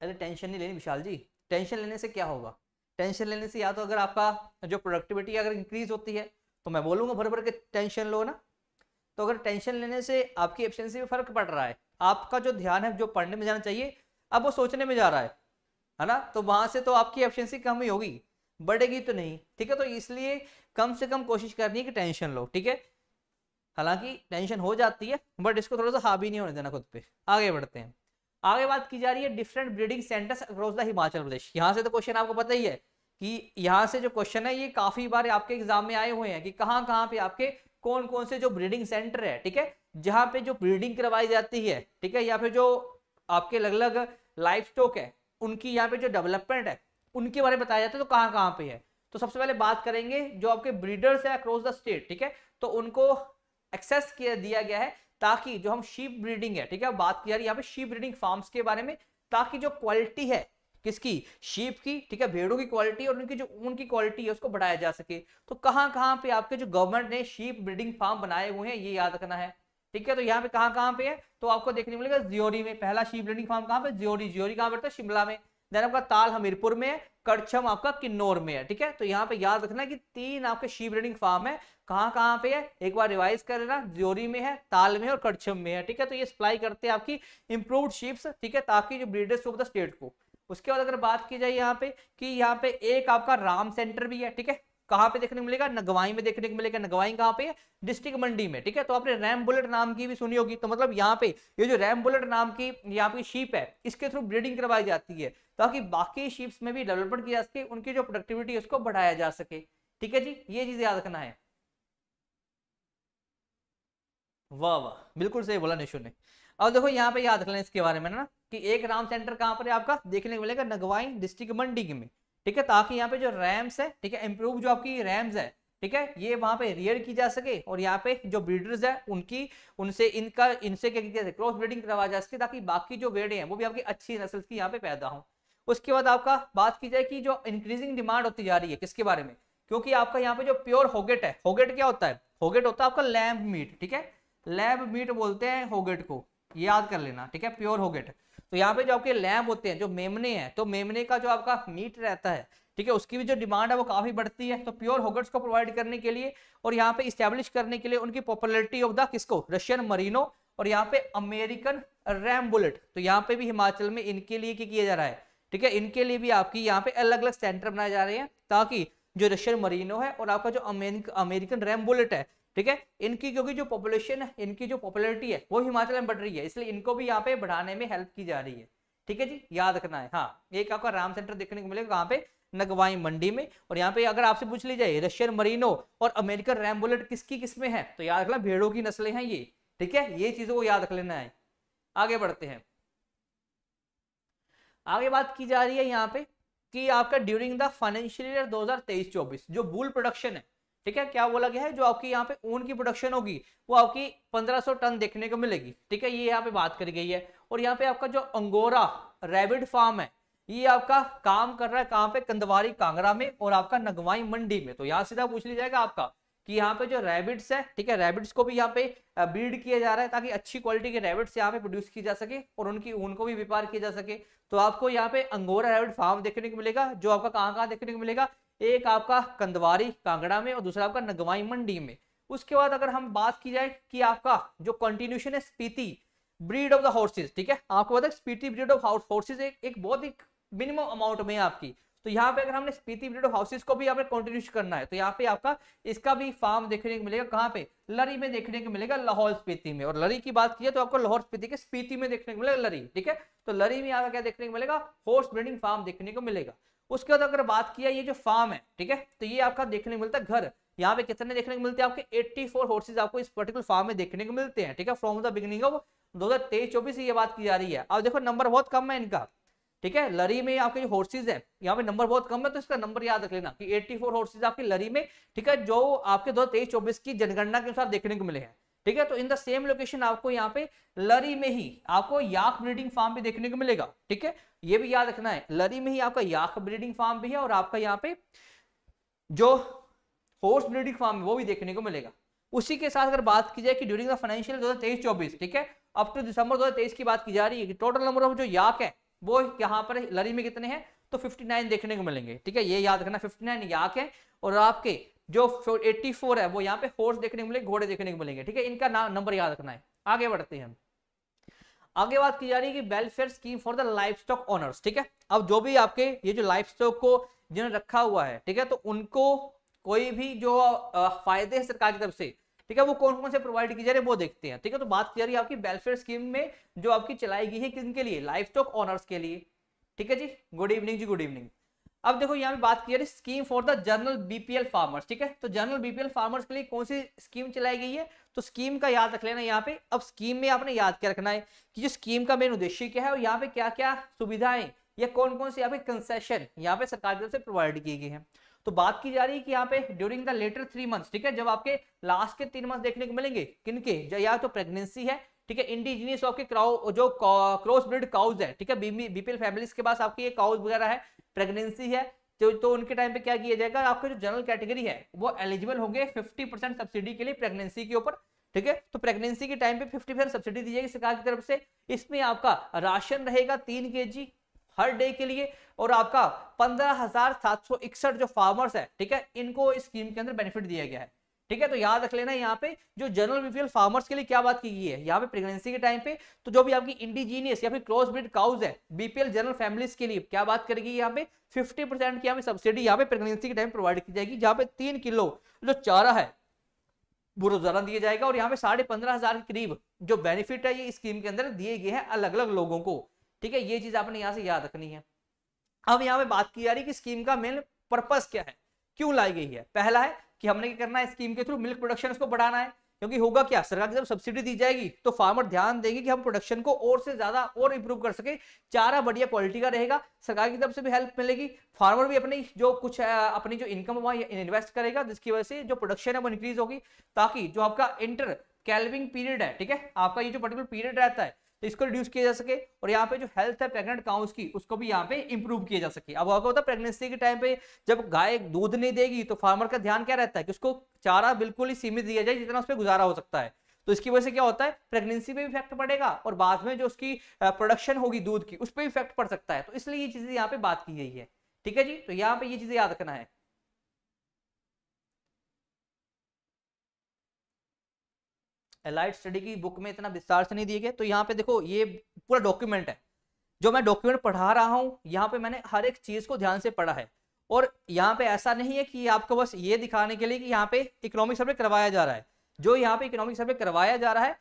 अरे टेंशन नहीं लेनी विशाल जी टेंशन लेने से क्या होगा टेंशन लेने से या तो अगर आपका जो प्रोडक्टिविटी अगर इंक्रीज होती है तो मैं बोलूँगा भर भर के टेंशन लो ना तो अगर टेंशन लेने से आपकी एफिशिएंसी में फ़र्क पड़ रहा है आपका जो ध्यान है जो पढ़ने में जाना चाहिए अब वो सोचने में जा रहा है है ना तो वहाँ से तो आपकी एफिशिएंसी कम ही होगी बढ़ेगी तो नहीं ठीक है तो इसलिए कम से कम कोशिश करनी है कि टेंशन लो ठीक है हालांकि टेंशन हो जाती है बट इसको थोड़ा सा हावी नहीं होने देना खुद पे आगे बढ़ते हैं आगे बात की जा रही है different breeding centres across the Himachal Pradesh यहाँ से तो क्वेश्चन आपको पता ही है कि यहाँ से जो क्वेश्चन है ये काफी बार आपके एग्जाम में आए हुए हैं कि कहाँ कहाँ पे आपके कौन कौन से जो ब्रीडिंग सेंटर है ठीक है जहाँ पे जो ब्रीडिंग करवाई जाती है ठीक है या फिर जो आपके अलग अलग लाइफ स्टॉक है उनकी यहाँ पे जो डेवलपमेंट है उनके बारे में बताया जाता है तो कहाँ कहाँ पे है तो सबसे पहले बात करेंगे जो आपके ब्रीडर्स है अक्रॉस द स्टेट ठीक है तो उनको एक्सेस किया दिया गया है ताकि जो हम शीप ब्रीडिंग है ठीक है बात की जा रही है यहाँ पे शीप ब्रीडिंग फार्म्स के बारे में ताकि जो क्वालिटी है किसकी शीप की ठीक है भेड़ों की क्वालिटी और उनकी जो ऊन की क्वालिटी है उसको बढ़ाया जा सके तो कहाँ कहाँ पे आपके जो गवर्नमेंट ने शीप ब्रीडिंग फार्म बनाए हुए हैं ये याद रखना है ठीक है तो यहाँ पे कहाँ कहाँ पे है तो आपको देखने मिलेगा जियोरी में पहला शीप ब्रीडिंग फार्म कहाँ पे जियोरी जियोरी कहाँ पड़ता है शिमला में देन आपका ताल हमीरपुर में है कड़छम आपका किन्नौर में है ठीक है तो यहाँ पे याद रखना कि तीन आपके शीप ब्रीडिंग फार्म है कहाँ कहाँ पे है एक बार रिवाइज कर लेना ज्योरी में है ताल में और कड़छम में है ठीक है तो ये सप्लाई करते हैं आपकी इंप्रूव्ड शिप्स ठीक है ताकि जो ब्रीडर्स ऑफ द स्टेट को उसके बाद अगर बात की जाए यहाँ पे कि यहाँ पे एक आपका राम सेंटर भी है ठीक है कहाँ पे देखने को मिलेगा नगवाई में देखने को मिलेगा नगवाई कहाँ पे डिस्ट्रिक्ट मंडी में ठीक है तो आपने रैम बुलेट नाम की भी सुनी होगी तो मतलब यहाँ पे ये जो रैम बुलेट नाम की यहाँ पे शीप है इसके थ्रू ब्रीडिंग करवाई जाती है ताकि बाकी शीप्स में भी डेवलपमेंट की जा सके उनकी जो प्रोडक्टिविटी उसको बढ़ाया जा सके ठीक है जी ये चीज याद रखना है वाह वाह बिल्कुल सही बोला निशु ने अब देखो यहाँ पे याद रख लें इसके बारे में ना कि एक राम सेंटर कहाँ पर है आपका देखने को मिलेगा नगवाई डिस्ट्रिक्ट मंडी में ठीक है ताकि तो यहाँ पे जो रैम्स है ठीक है इम्प्रूव जो आपकी रैम्स है ठीक है ये वहां पे रियर की जा सके और यहाँ पे जो ब्रीडर्स है उनकी उनसे इनका इनसे क्या किया क्रॉस ब्रीडिंग करवा जा सके ताकि बाकी जो वेड़े हैं वो भी आपकी अच्छी नस्ल की यहाँ पे पैदा हो उसके बाद आपका बात की जाए कि जो इंक्रीजिंग डिमांड होती जा रही है किसके बारे में क्योंकि आपका यहाँ पे जो प्योर होगेट है होगेट क्या होता है होगेट होता है आपका लैम्ब मीट ठीक है लैम्ब मीट बोलते हैं होगेट को याद कर लेना ठीक है प्योर होगेट तो यहाँ पे जो आपके लैम्ब होते हैं जो मेमने हैं तो मेमने का जो आपका मीट रहता है ठीक है उसकी भी जो डिमांड है वो काफी बढ़ती है तो प्योर होगट्स को प्रोवाइड करने के लिए और यहाँ पे स्टैब्लिश करने के लिए उनकी पॉपुलरिटी ऑफ द किसको रशियन मरीनो और यहाँ पे अमेरिकन रैम बुलेट तो यहाँ पे भी हिमाचल में इनके लिए क्या किया जा रहा है ठीक है इनके लिए भी आपकी यहाँ पे अलग अलग सेंटर बनाए जा रहे हैं ताकि जो रशियन मरीनो है और आपका जो अमेरिकन रैम बुलेट है ठीक है इनकी क्योंकि जो पॉपुलेशन है इनकी जो पॉपुलरिटी है वो हिमाचल में बढ़ रही है इसलिए इनको भी यहाँ पे बढ़ाने में हेल्प की जा रही है ठीक है जी याद रखना है हाँ एक आपका राम सेंटर देखने को मिलेगा कहाँ पे नगवाई मंडी में और यहाँ पे अगर आपसे पूछ ली जाए रशियन मरीनो और अमेरिकन रैम्बुलेट किसकी किसमें है तो याद रखना भेड़ों की नस्लें हैं ये ठीक है ये चीजों को याद रख लेना है आगे बढ़ते हैं आगे बात की जा रही है यहाँ पे कि आपका ड्यूरिंग द फाइनेंशियल ईयर 2023-24 जो बुल प्रोडक्शन है ठीक है क्या बोला गया है जो आपकी यहाँ पे ऊन की प्रोडक्शन होगी वो आपकी 1500 टन देखने को मिलेगी ठीक है ये यहाँ पे बात करी गई है और यहाँ पे आपका जो अंगोरा रेबिड फार्म है ये आपका काम कर रहा है कहाँ पे कंदवारी कांगड़ा में और आपका नगवाई मंडी में तो यहाँ सीधा पूछ लिया जाएगा आपका कि यहाँ पे जो रैबिट्स है ठीक है रैबिट्स को भी यहाँ पे ब्रीड किया जा रहा है ताकि अच्छी क्वालिटी के रैबिट्स यहाँ पे प्रोड्यूस की जा सके और उनकी ऊन को भी व्यापार किया जा सके तो आपको यहाँ पे अंगोरा रैबिट फार्म देखने को मिलेगा जो आपका कहाँ कहाँ देखने को मिलेगा एक आपका कंदवारी कांगड़ा में और दूसरा आपका नगवाई मंडी में उसके बाद अगर हम बात की जाए कि आपका जो कंटिन्यूशन है Spiti breed of the horses ठीक है आपको पता है स्पीति ब्रीड ऑफ हॉर्सेज एक, एक बहुत ही मिनिमम अमाउंट में आपकी तो यहाँ पे अगर हमने स्पीति ब्रीड ऑफ हाउसेज को भी आपने कंटिन्यूशन करना है तो यहाँ पे आपका इसका भी फार्म देखने को मिलेगा कहाँ पे लरी में देखने को मिलेगा लाहौल स्पीति में और लरी की बात की तो आपको लाहौल स्पीति के स्पीति में देखने को मिलेगा लरी ठीक है तो लरी में आपका क्या देखने को मिलेगा हॉर्स ब्रीडिंग फार्म देखने को मिलेगा उसके बाद अगर बात किया ये जो फार्म है ठीक है तो ये आपका देखने को मिलता है घर यहाँ पे कितने देखने को मिलते हैं आपके 84 फोर हॉर्सेज आपको इस पर्टिकुलर फार्म में देखने को मिलते हैं ठीक है फ्रॉम द बिगनिंग ऑफ दो हजार तेईस चौबीस ये बात की जा रही है अब देखो नंबर बहुत कम है इनका ठीक है लरी में आपके जो हॉर्सेज है यहाँ पे नंबर बहुत कम है तो इसका नंबर याद रख लेना की एट्टी फोर हॉर्सेज आपकी लरी में ठीक है जो आपके दो हजार की जनगणना के अनुसार देखने को मिले हैं ठीक है तो इन द सेम लोकेशन आपको यहाँ पे लरी में ही आपको याक ब्रीडिंग फार्म भी देखने को मिलेगा ठीक है ये भी याद रखना है लरी में ही आपका याक ब्रीडिंग फार्म भी है और आपका यहाँ पे जो हॉर्स ब्रीडिंग फार्म है वो भी देखने को मिलेगा उसी के साथ अगर बात की जाए कि ड्यूरिंग द फाइनेंशियल दो हज़ार तेईस चौबीस ठीक है अब टू दिसंबर 2023 की बात की जा रही है कि टोटल नंबर ऑफ जो याक है वो यहाँ पर लरी में कितने हैं तो 59 देखने को मिलेंगे ठीक है ये याद रखना 59 याक है और आपके जो 84 है वो यहाँ पे हॉर्स देखने को मिलेंगे घोड़े देखने को मिलेंगे ठीक है इनका नाम नंबर याद रखना है आगे बढ़ते हैं हम आगे बात की जा रही है कि welfare scheme for the life stock owners ठीक है अब जो भी आपके ये जो लाइफ स्टॉक को जिन्होंने रखा हुआ है ठीक है तो उनको कोई भी जो फायदे है सरकार की तरफ से ठीक है वो कौन कौन से प्रोवाइड की जा रही है वो देखते हैं ठीक है तो बात की जा रही है आपकी वेलफेयर स्कीम में जो आपकी चलाई गई है किन के लिए लाइफ स्टॉक ऑनर्स के लिए ठीक है जी गुड इवनिंग जी गुड इवनिंग अब देखो यहाँ पे बात की जा रही है scheme for the general BPL farmers ठीक है तो जनरल बीपीएल फार्मर्स के लिए कौन सी स्कीम चलाई गई है तो स्कीम का याद रख लेना यहाँ पे अब स्कीम में आपने याद क्या रखना है कि जो स्कीम का मेन उद्देश्य क्या है और यहाँ पे क्या क्या सुविधाएं या कौन कौन से यहाँ पे कंसेशन यहाँ पे सरकार की तरफ से प्रोवाइड किए गए हैं तो बात की जा रही है कि यहाँ पे during the latter three month ठीक है जब आपके लास्ट के तीन मंथ देखने को मिलेंगे किनके या तो प्रेगनेंसी है ठीक है इंडिजीनियस आपके क्राउ जो क्रॉस ब्रिड काउज है ठीक है बीपीएल फैमिलीज के पास आपकी ये काउज वगैरह है प्रेगनेंसी है तो, तो उनके टाइम पे क्या किया जाएगा आपका जो जनरल कैटेगरी है वो एलिजिबल होंगे 50 परसेंट सब्सिडी के लिए प्रेगनेंसी के ऊपर ठीक है तो प्रेगनेंसी के टाइम पे 50 परसेंट सब्सिडी दी जाएगी सरकार की तरफ से इसमें आपका राशन रहेगा तीन के जी हर डे के लिए और आपका पंद्रह हजार सात सौ इकसठ जो फार्मर्स है ठीक है इनको इस स्कीम के अंदर बेनिफिट दिया गया है ठीक है तो याद रख लेना यहाँ पे जो जनरल बीपीएल फार्मर्स के लिए क्या बात की गई है यहाँ पे प्रेगनेंसी के टाइम पे तो जो भी आपकी इंडिजीनियस या फिर क्रॉस ब्रिड काउज है बीपीएल जनरल फैमिलीज के लिए क्या बात करेगी यहाँ पे 50 परसेंट की यहाँ पे सब्सिडी यहाँ पे प्रेगनेंसी के टाइम प्रोवाइड की जाएगी जहाँ पे तीन किलो जो चारा है वो रोजाना दिया जाएगा और यहाँ पे साढ़े पंद्रह हजार के करीब जो बेनिफिट है ये स्कीम के अंदर दिए गए हैं अलग अलग लोगों को ठीक है ये चीज आपने यहाँ से याद रखनी है अब यहाँ पे बात की जा रही है कि स्कीम का मेन पर्पज क्या है क्यों लाई गई है पहला है कि हमने क्या करना है स्कीम के थ्रू मिल्क प्रोडक्शन को बढ़ाना है क्योंकि होगा क्या सरकार की जब सब्सिडी दी जाएगी तो फार्मर ध्यान देंगे कि हम प्रोडक्शन को और से ज्यादा और इंप्रूव कर सके चारा बढ़िया क्वालिटी का रहेगा सरकार की तरफ से भी हेल्प मिलेगी फार्मर भी अपनी जो कुछ अपनी जो इनकम वहां इन्वेस्ट करेगा जिसकी वजह से जो प्रोडक्शन है वो इंक्रीज होगी ताकि जो आपका इंटर कैलविंग पीरियड है ठीक है आपका ये जो पर्टिकुलर पीरियड रहता है तो इसको रिड्यूस किया जा सके और यहाँ पे जो हेल्थ है प्रेग्नेंट काउंस की उसको भी यहाँ पे इंप्रूव किया जा सके अब आपको होता है प्रेगनेंसी के टाइम पे जब गाय दूध नहीं देगी तो फार्मर का ध्यान क्या रहता है कि उसको चारा बिल्कुल ही सीमित दिया जाए जितना उस पर गुजारा हो सकता है तो इसकी वजह से क्या होता है प्रेगनेंसी पे भी इफेक्ट पड़ेगा और बाद में जो उसकी प्रोडक्शन होगी दूध की उस पर भी इफेक्ट पड़ सकता है तो इसलिए ये चीजें यहाँ पे बात की गई है ठीक है जी तो यहाँ पे ये चीजें याद रखना है एलाइड स्टडी की बुक में इतना विस्तार से नहीं दिए गए तो यहाँ पे देखो ये पूरा डॉक्यूमेंट है जो मैं डॉक्यूमेंट पढ़ा रहा हूँ यहाँ पे मैंने हर एक चीज को ध्यान से पढ़ा है और यहाँ पे ऐसा नहीं है कि आपको बस ये दिखाने के लिए कि यहाँ पे इकोनॉमिक सर्वे करवाया जा रहा है जो यहाँ पे इकोनॉमिक सर्वे करवाया जा रहा है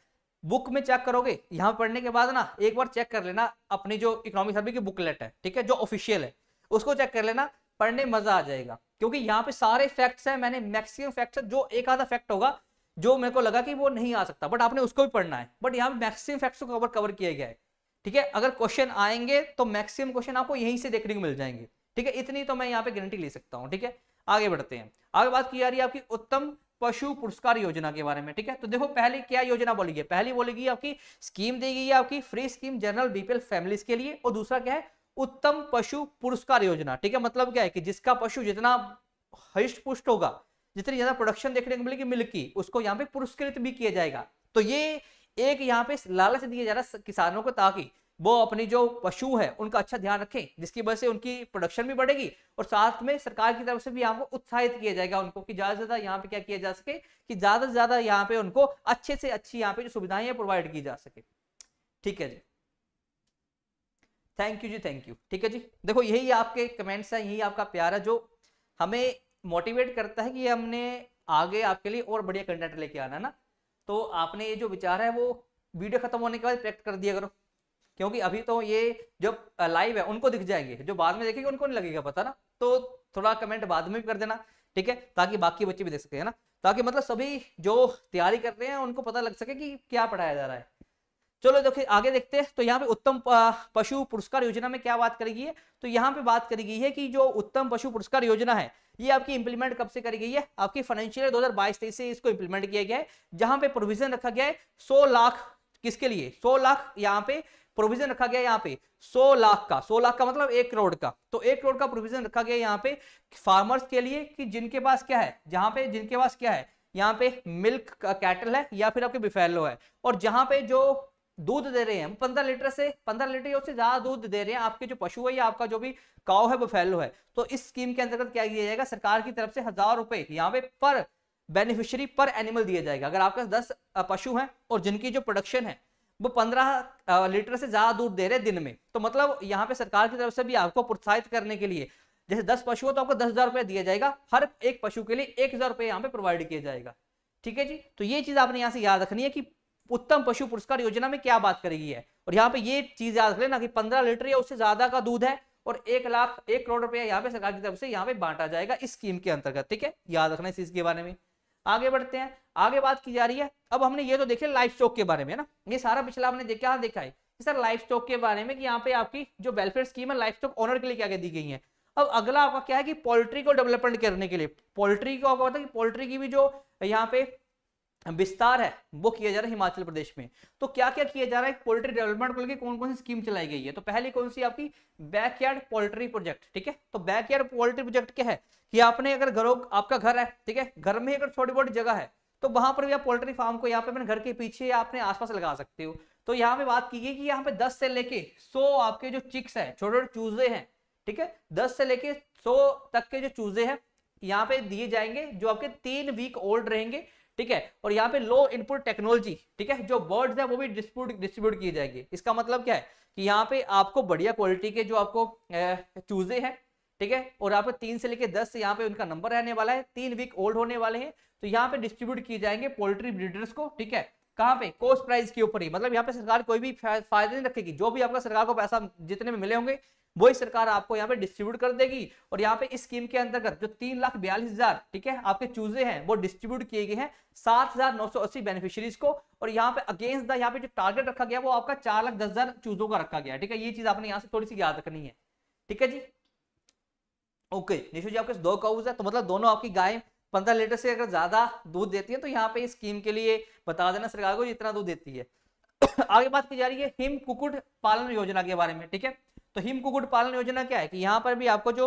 बुक में चेक करोगे यहाँ पढ़ने के बाद ना एक बार चेक कर लेना अपनी जो इकोनॉमिक सर्वे की बुकलेट है ठीक है जो ऑफिशियल है उसको चेक कर लेना पढ़ने मजा आ जाएगा क्योंकि यहाँ पे सारे फैक्ट्स हैं मैंने मैक्सिमम फैक्ट्स जो एक आधा फैक्ट होगा जो मेरे को लगा कि वो नहीं आ सकता बट आपने उसको भी पढ़ना है बट यहाँ पे मैक्सिमम फैक्ट्स को कवर कवर किया गया है ठीक है अगर क्वेश्चन आएंगे तो मैक्सिमम क्वेश्चन आपको यहीं से देखने को मिल जाएंगे ठीक है इतनी तो मैं यहाँ पे गारंटी ले सकता हूँ ठीक है आगे बढ़ते हैं आगे बात की जा रही है आपकी उत्तम पशु पुरस्कार योजना के बारे में ठीक है तो देखो पहले क्या योजना बोली गई पहली बोली गई आपकी स्कीम दी गई है आपकी free scheme general BPL families के लिए और दूसरा क्या है उत्तम पशु पुरस्कार योजना ठीक है मतलब क्या है कि जिसका पशु जितना हृष्ट पुष्ट होगा जितनी ज्यादा प्रोडक्शन देखने को मिलेगी मिल्क की उसको यहाँ पे पुरस्कृत भी किया जाएगा तो ये एक यहाँ पे लालच दिया जा रहा है किसानों को ताकि वो अपनी जो पशु है उनका अच्छा ध्यान रखें जिसकी वजह से उनकी प्रोडक्शन भी बढ़ेगी और साथ में सरकार की तरफ से भी यहाँ उत्साहित किया जाएगा उनको कि ज्यादा से ज्यादा यहाँ पे क्या किया जा सके कि ज्यादा से ज्यादा यहाँ पे उनको अच्छे से अच्छी यहाँ पे जो सुविधाएं प्रोवाइड की जा सके ठीक है जी थैंक यू जी थैंक यू ठीक है जी देखो यही आपके कमेंट्स है यही आपका प्यार है जो हमें मोटिवेट करता है कि हमने आगे आपके लिए और बढ़िया कंटेंट लेके आना है ना तो आपने ये जो विचार है वो वीडियो खत्म होने के बाद प्रैक्ट कर दिया करो क्योंकि अभी तो ये जो लाइव है उनको दिख जाएंगे जो बाद में देखेंगे उनको नहीं लगेगा पता ना तो थोड़ा कमेंट बाद में भी कर देना ठीक है ताकि बाकी बच्चे भी देख सके है ना ताकि मतलब सभी जो तैयारी कर रहे हैं उनको पता लग सके कि क्या पढ़ाया जा रहा है चलो देखिए आगे देखते हैं तो यहाँ पे उत्तम पशु पुरस्कार योजना में क्या बात करेगी है तो यहाँ पे बात करेगी है कि जो उत्तम पशु पुरस्कार योजना है ये आपकी इंप्लीमेंट कब से करी गई है आपकी फाइनेंशियल दो हजार बाईस तेईस से इसको इंप्लीमेंट किया गया है जहां पे प्रोविजन रखा गया है सो लाख किसके लिए सो लाख यहाँ पे प्रोविजन रखा गया यहाँ पे 100 लाख का 100 लाख का मतलब एक करोड़ का तो एक करोड़ का प्रोविजन रखा गया यहाँ पे फार्मर्स के लिए कि जिनके पास क्या है जहां पे जिनके पास क्या है यहाँ पे मिल्क कैटल है या फिर आपके बिफेलो है और जहां पे जो दूध दे रहे हैं हम पंद्रह लीटर से पंद्रह लीटर या उससे ज्यादा दूध दे रहे हैं आपके जो पशु है या आपका जो भी काव है वो फैलो है तो इस स्कीम के अंतर्गत क्या किया जाएगा सरकार की तरफ से हजार रुपए यहाँ पे पर बेनिफिशियरी पर एनिमल दिया जाएगा अगर आपके दस पशु हैं और जिनकी जो प्रोडक्शन है वो पंद्रह लीटर से ज्यादा दूध दे रहे हैं दिन में तो मतलब यहाँ पे सरकार की तरफ से भी आपको प्रोत्साहित करने के लिए जैसे दस पशु हो तो आपको दस हजार दिया जाएगा हर एक पशु के लिए एक हजार रुपये यहाँ पे प्रोवाइड किया जाएगा ठीक है जी तो ये चीज आपने यहाँ से याद रखनी है कि उत्तम पशु पुरस्कार योजना में क्या बात करेगी है और यहाँ पे ये चीज याद कर लेना कि पंद्रह लीटर या उससे ज्यादा का दूध है और एक लाख एक करोड़ रुपया यहाँ पे सरकार की तरफ से यहाँ पे बांटा जाएगा इस स्कीम के अंतर्गत ठीक है याद रखना इस चीज के बारे में आगे बढ़ते हैं आगे बात की जा रही है अब हमने ये तो देखे लाइफ स्टॉक के बारे में ना ये सारा पिछला हमने देखा देखा है सर लाइफ स्टॉक के बारे में कि यहाँ पे आपकी जो वेलफेयर स्कीम है लाइफ स्टॉक ऑनर के लिए क्या क्या दी गई है अब अगला आपका क्या है कि पोल्ट्री को डेवलपमेंट करने के लिए पोल्ट्री को आपको पता है कि पोल्ट्री की भी जो यहाँ पे विस्तार है वो किया जा रहा है हिमाचल प्रदेश में तो क्या क्या किया जा रहा है पोल्ट्री डेवलपमेंट को लेकर कौन कौन सी स्कीम चलाई गई है तो पहली कौन सी आपकी बैकयार्ड पोल्ट्री प्रोजेक्ट ठीक है तो बैकयार्ड पोल्ट्री प्रोजेक्ट क्या है कि आपने अगर घरों आपका घर है ठीक है घर में अगर छोटी मोटी जगह है तो वहां पर भी आप पोल्ट्री फार्म को यहाँ पे अपने घर के पीछे या अपने आसपास लगा सकते हो तो यहाँ पे बात की गई कि यहाँ पे दस से लेके सौ आपके जो चिक्स है छोटे छोटे चूजे हैं ठीक है दस से लेके सौ तक के जो चूजे हैं यहाँ पे दिए जाएंगे जो आपके तीन वीक ओल्ड रहेंगे ठीक है और यहाँ पे लो इनपुट टेक्नोलॉजी ठीक है जो बर्ड्स है वो भी डिस्ट्रीब्यूट की जाएगी इसका मतलब क्या है कि यहाँ पे आपको बढ़िया क्वालिटी के जो आपको चूजे हैं ठीक है और यहाँ पे तीन से लेके दस से यहाँ पे उनका नंबर रहने वाला है तीन वीक ओल्ड होने वाले हैं तो यहाँ पे डिस्ट्रीब्यूट किए जाएंगे पोल्ट्री ब्रीडर्स को ठीक है कहाँ पे कोस्ट प्राइस के ऊपर ही मतलब यहाँ पे सरकार कोई भी फायदा नहीं रखेगी जो भी आपका सरकार को पैसा जितने में मिले होंगे वही सरकार आपको यहाँ पे डिस्ट्रीब्यूट कर देगी और यहाँ पे इस स्कीम के अंतर्गत जो तीन लाख बयालीस हजार ठीक है आपके चूजे हैं वो डिस्ट्रीब्यूट किए गए हैं सात हजार नौ सौ अस्सी बेनिफिशरीज को और यहाँ पे अगेंस्ट द यहाँ पे जो टारगेट रखा गया वो आपका चार लाख दस हजार चूजों का रखा गया ठीक है ये चीज आपने यहाँ से थोड़ी सी याद रखनी है ठीक है जी ओके निशु जी आपके दो काउज है तो मतलब दोनों आपकी गाय पंद्रह लीटर से अगर ज्यादा दूध देती है तो यहाँ पे स्कीम के लिए बता देना सरकार को इतना दूध देती है आगे बात की जा रही है हिम कुकुट पालन योजना के बारे में ठीक है तो हिम कुकुट पालन योजना क्या है कि यहाँ पर भी आपको जो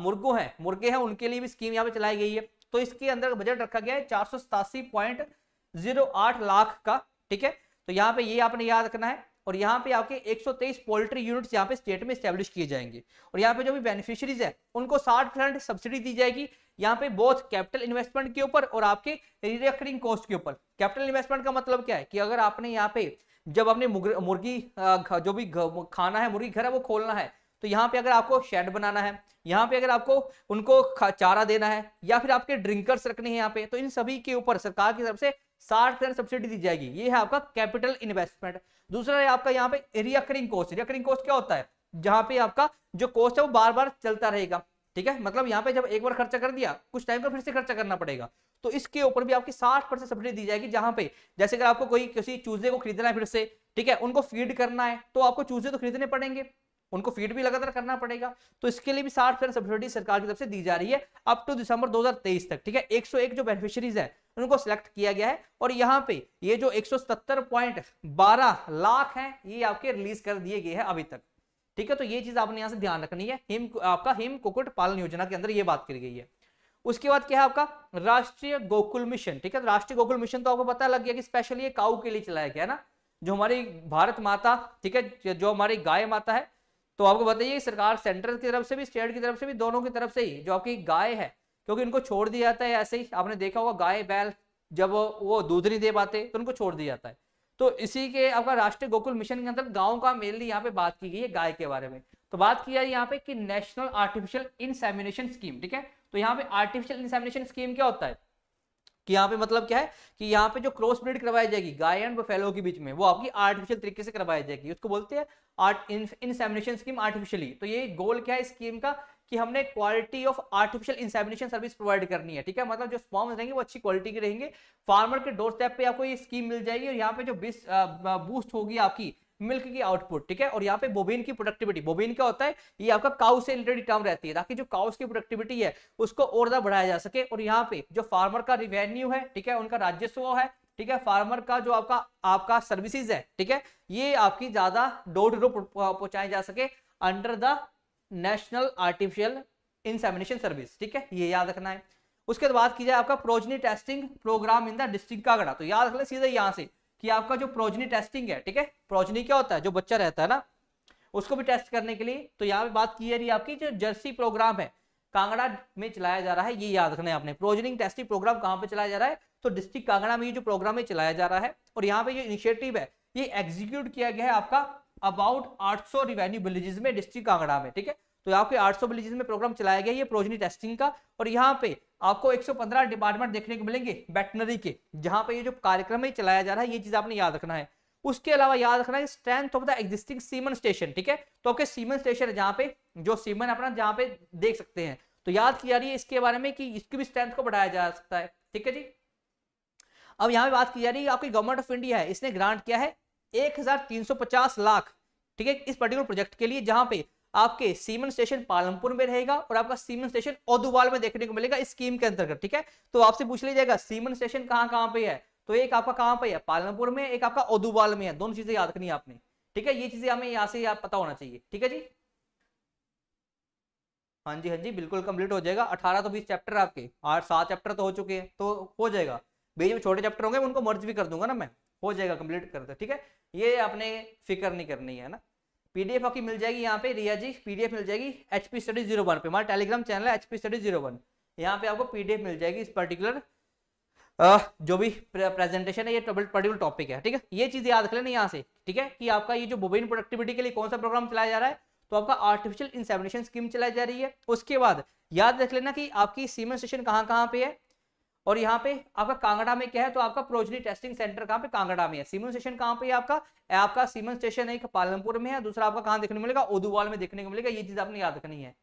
मुर्गो है मुर्गे हैं उनके लिए भी स्कीम यहाँ पे चलाई गई है तो इसके अंदर बजट रखा गया है चार लाख का ठीक है तो यहाँ पे ये आपने याद रखना है और यहाँ पे आपके 123 पोल्ट्री यूनिट्स यहाँ पे स्टेट में स्टेब्लिश किए जाएंगे और यहाँ पे जो भी बेनिफिशियरीज है उनको 60 परसेंट सब्सिडी दी जाएगी यहाँ पे बोथ कैपिटल इन्वेस्टमेंट के ऊपर और आपके रिकरिंग कॉस्ट के ऊपर कैपिटल इन्वेस्टमेंट का मतलब क्या है कि अगर आपने यहाँ पे जब आपने मुर्गी जो भी खाना है मुर्गी घर है वो खोलना है तो यहाँ पे अगर आपको शेड बनाना है यहाँ पे अगर आपको उनको चारा देना है या फिर आपके ड्रिंकर्स रखने हैं यहाँ पे तो इन सभी के ऊपर सरकार की तरफ से साठ परसेंट सब्सिडी दी जाएगी ये है आपका कैपिटल इन्वेस्टमेंट दूसरा है आपका यहाँ पे रियकरिंग कोस्ट रियकरिंग कोस्ट क्या होता है जहाँ पे आपका जो कोस्ट है वो बार बार चलता रहेगा ठीक है मतलब यहाँ पे जब एक बार खर्चा कर दिया कुछ टाइम का फिर से खर्चा करना पड़ेगा तो इसके ऊपर भी आपकी साठ परसेंट सब्सिडी दी जाएगी जहां पे जैसे अगर आपको कोई किसी चूजे को खरीदना है फिर से ठीक है उनको फीड करना है तो आपको चूजे तो खरीदने पड़ेंगे उनको फीड भी लगातार करना पड़ेगा तो इसके लिए भी साठ परसेंट सब्सिडी सरकार की तरफ से दी जा रही है अप टू दिसंबर 2023 तक ठीक है 101 जो बेनिफिशरीज है उनको सिलेक्ट किया गया है और यहाँ पे ये जो एक लाख है ये आपके रिलीज कर दिए गए हैं अभी तक ठीक है तो ये चीज आपने यहाँ से ध्यान रखनी है हिम आपका हिम कुकुट पालन योजना के अंदर ये बात करी गई है उसके बाद क्या है आपका राष्ट्रीय गोकुल मिशन ठीक है तो राष्ट्रीय गोकुल मिशन तो आपको पता लग गया कि स्पेशली ये काउ के लिए चलाया गया है ना जो हमारी भारत माता ठीक है जो हमारी गाय माता है तो आपको बताइए सरकार सेंट्रल की तरफ से भी स्टेट की तरफ से भी दोनों की तरफ से ही जो आपकी गाय है क्योंकि इनको छोड़ दिया जाता है ऐसे ही आपने देखा होगा गाय बैल जब वो दूध नहीं दे पाते तो उनको छोड़ दिया जाता है तो इसी के आपका राष्ट्रीय गोकुल मिशन के अंदर गाँव का मेनली यहाँ पे बात की गई है गाय के बारे में तो बात किया यहाँ पे कि नेशनल आर्टिफिशियल इंसेमिनेशन स्कीम ठीक है तो यहाँ पे आर्टिफिशियल इंसेमिनेशन स्कीम क्या होता है कि यहाँ पे मतलब क्या है कि यहाँ पे जो क्रॉस ब्रीड करवाई जाएगी गाय एंड फैलो के बीच में वो आपकी आर्टिफिशियल तरीके से करवाई जाएगी उसको बोलते हैं आर्ट इंसेमिनेशन स्कीम आर्टिफिशियली तो ये गोल क्या है स्कीम का कि हमने quality of artificial insemination service provide करनी है ठीक है मतलब जो फॉर्म्स रहेंगे वो अच्छी क्वालिटी के रहेंगे फार्मर के डोर स्टेप पे आपको ये स्कीम मिल जाएगी और यहाँ पे जो बिस बूस्ट होगी आपकी मिल्क की आउटपुट ठीक है और यहाँ पे बोबिन की प्रोडक्टिविटी बोबिन क्या होता है ये आपका काउ से रिलेटेड टर्म रहती है ताकि जो काउस की प्रोडक्टिविटी है उसको और ज्यादा बढ़ाया जा सके और यहाँ पे जो फार्मर का रिवेन्यू है ठीक है उनका राजस्व है ठीक है फार्मर का जो आपका आपका सर्विसेज है ठीक है ये आपकी ज्यादा डोर टू डोर पहुंचाई जा सके under the national artificial insemination service ठीक है ये याद रखना है उसके बाद की जाए आपका progeny testing programme in the district कागड़ा तो याद रखना सीधे यहाँ से कि आपका जो प्रोजनी टेस्टिंग है ठीक है प्रोजनी क्या होता है जो बच्चा रहता है ना उसको भी टेस्ट करने के लिए तो यहाँ पे बात की जा रही है आपकी जो जर्सी प्रोग्राम है कांगड़ा में चलाया जा रहा है ये याद रखना है आपने प्रोजनिंग टेस्टिंग प्रोग्राम कहाँ पे चलाया जा रहा है तो डिस्ट्रिक्ट कांगड़ा में ये जो प्रोग्राम है चलाया जा रहा है और यहाँ पे जो इनिशिएटिव है ये एग्जीक्यूट किया गया है आपका अबाउट 800 रिवेन्यू विलेजेस में डिस्ट्रिक्ट कांगड़ा में ठीक है तो आपके 800 विलेजेस में प्रोग्राम चलाया गया ये प्रोजनी टेस्टिंग का और यहाँ पे आपको 115 डिपार्टमेंट देखने को मिलेंगे वेटनरी के जहाँ पे ये जो कार्यक्रम है चलाया जा रहा है ये चीज आपने याद रखना है उसके अलावा याद रखना है strength of the existing semen station ठीक है तो आपके सीमन स्टेशन है जहाँ पे जो सीमन अपना जहाँ पे देख सकते हैं तो याद की जा रही है इसके बारे में कि इसकी भी स्ट्रेंथ को बढ़ाया जा सकता है ठीक है जी अब यहाँ पे बात की जा रही है आपकी गवर्नमेंट ऑफ इंडिया है इसने ग्रांट किया है 1350 लाख ठीक है इस पर्टिकुलर प्रोजेक्ट के लिए जहां पे आपके सीमन स्टेशन पालमपुर में रहेगा और आपका सीमन स्टेशन ओदुवाल में देखने को मिलेगा इस स्कीम के अंतर्गत ठीक है तो आपसे पूछ लिया जाएगा सीमन स्टेशन कहाँ कहाँ पे है तो एक आपका कहाँ पे है पालमपुर में एक आपका ओदुवाल में है दोनों चीजें याद करनी है आपने ठीक है ये चीजें हमें यहाँ से पता होना चाहिए ठीक है जी हाँ जी हाँ जी बिल्कुल कंप्लीट हो जाएगा अठारह तो बीस चैप्टर आपके आठ सात चैप्टर तो हो चुके हैं तो हो जाएगा बीच में छोटे चैप्टर होंगे उनको मर्ज भी कर दूंगा ना मैं हो जाएगा कंप्लीट करते दो ठीक है ये आपने फिक्र नहीं करनी है ना पीडीएफ आपकी मिल जाएगी यहाँ पे रिया जी पीडीएफ मिल जाएगी H P study zero one पे हमारा टेलीग्राम चैनल है H P study zero one यहाँ पे आपको पीडीएफ मिल जाएगी इस पर्टिकुलर जो भी प्रेजेंटेशन है ये पर्टिकुलर टॉपिक है ठीक है ये चीज याद कर लेना यहाँ से ठीक है कि आपका ये जो बोबेन प्रोडक्टिविटी के लिए कौन सा प्रोग्राम चलाया जा रहा है तो आपका आर्टिफिशियल इंसेमिनेशन स्कीम चलाई जा रही है उसके बाद याद रख लेना की आपकी सीमेंट स्टेशन कहाँ कहाँ पे है और यहाँ पे आपका कांगड़ा में क्या है तो आपका प्रोजनी टेस्टिंग सेंटर कहाँ पे कांगड़ा में है सीमन स्टेशन कहाँ पे है आपका आपका सीमन स्टेशन है पालमपुर में है दूसरा आपका कहाँ देखने को मिलेगा ओदुवाल में देखने को मिलेगा ये चीज आपने याद रखनी है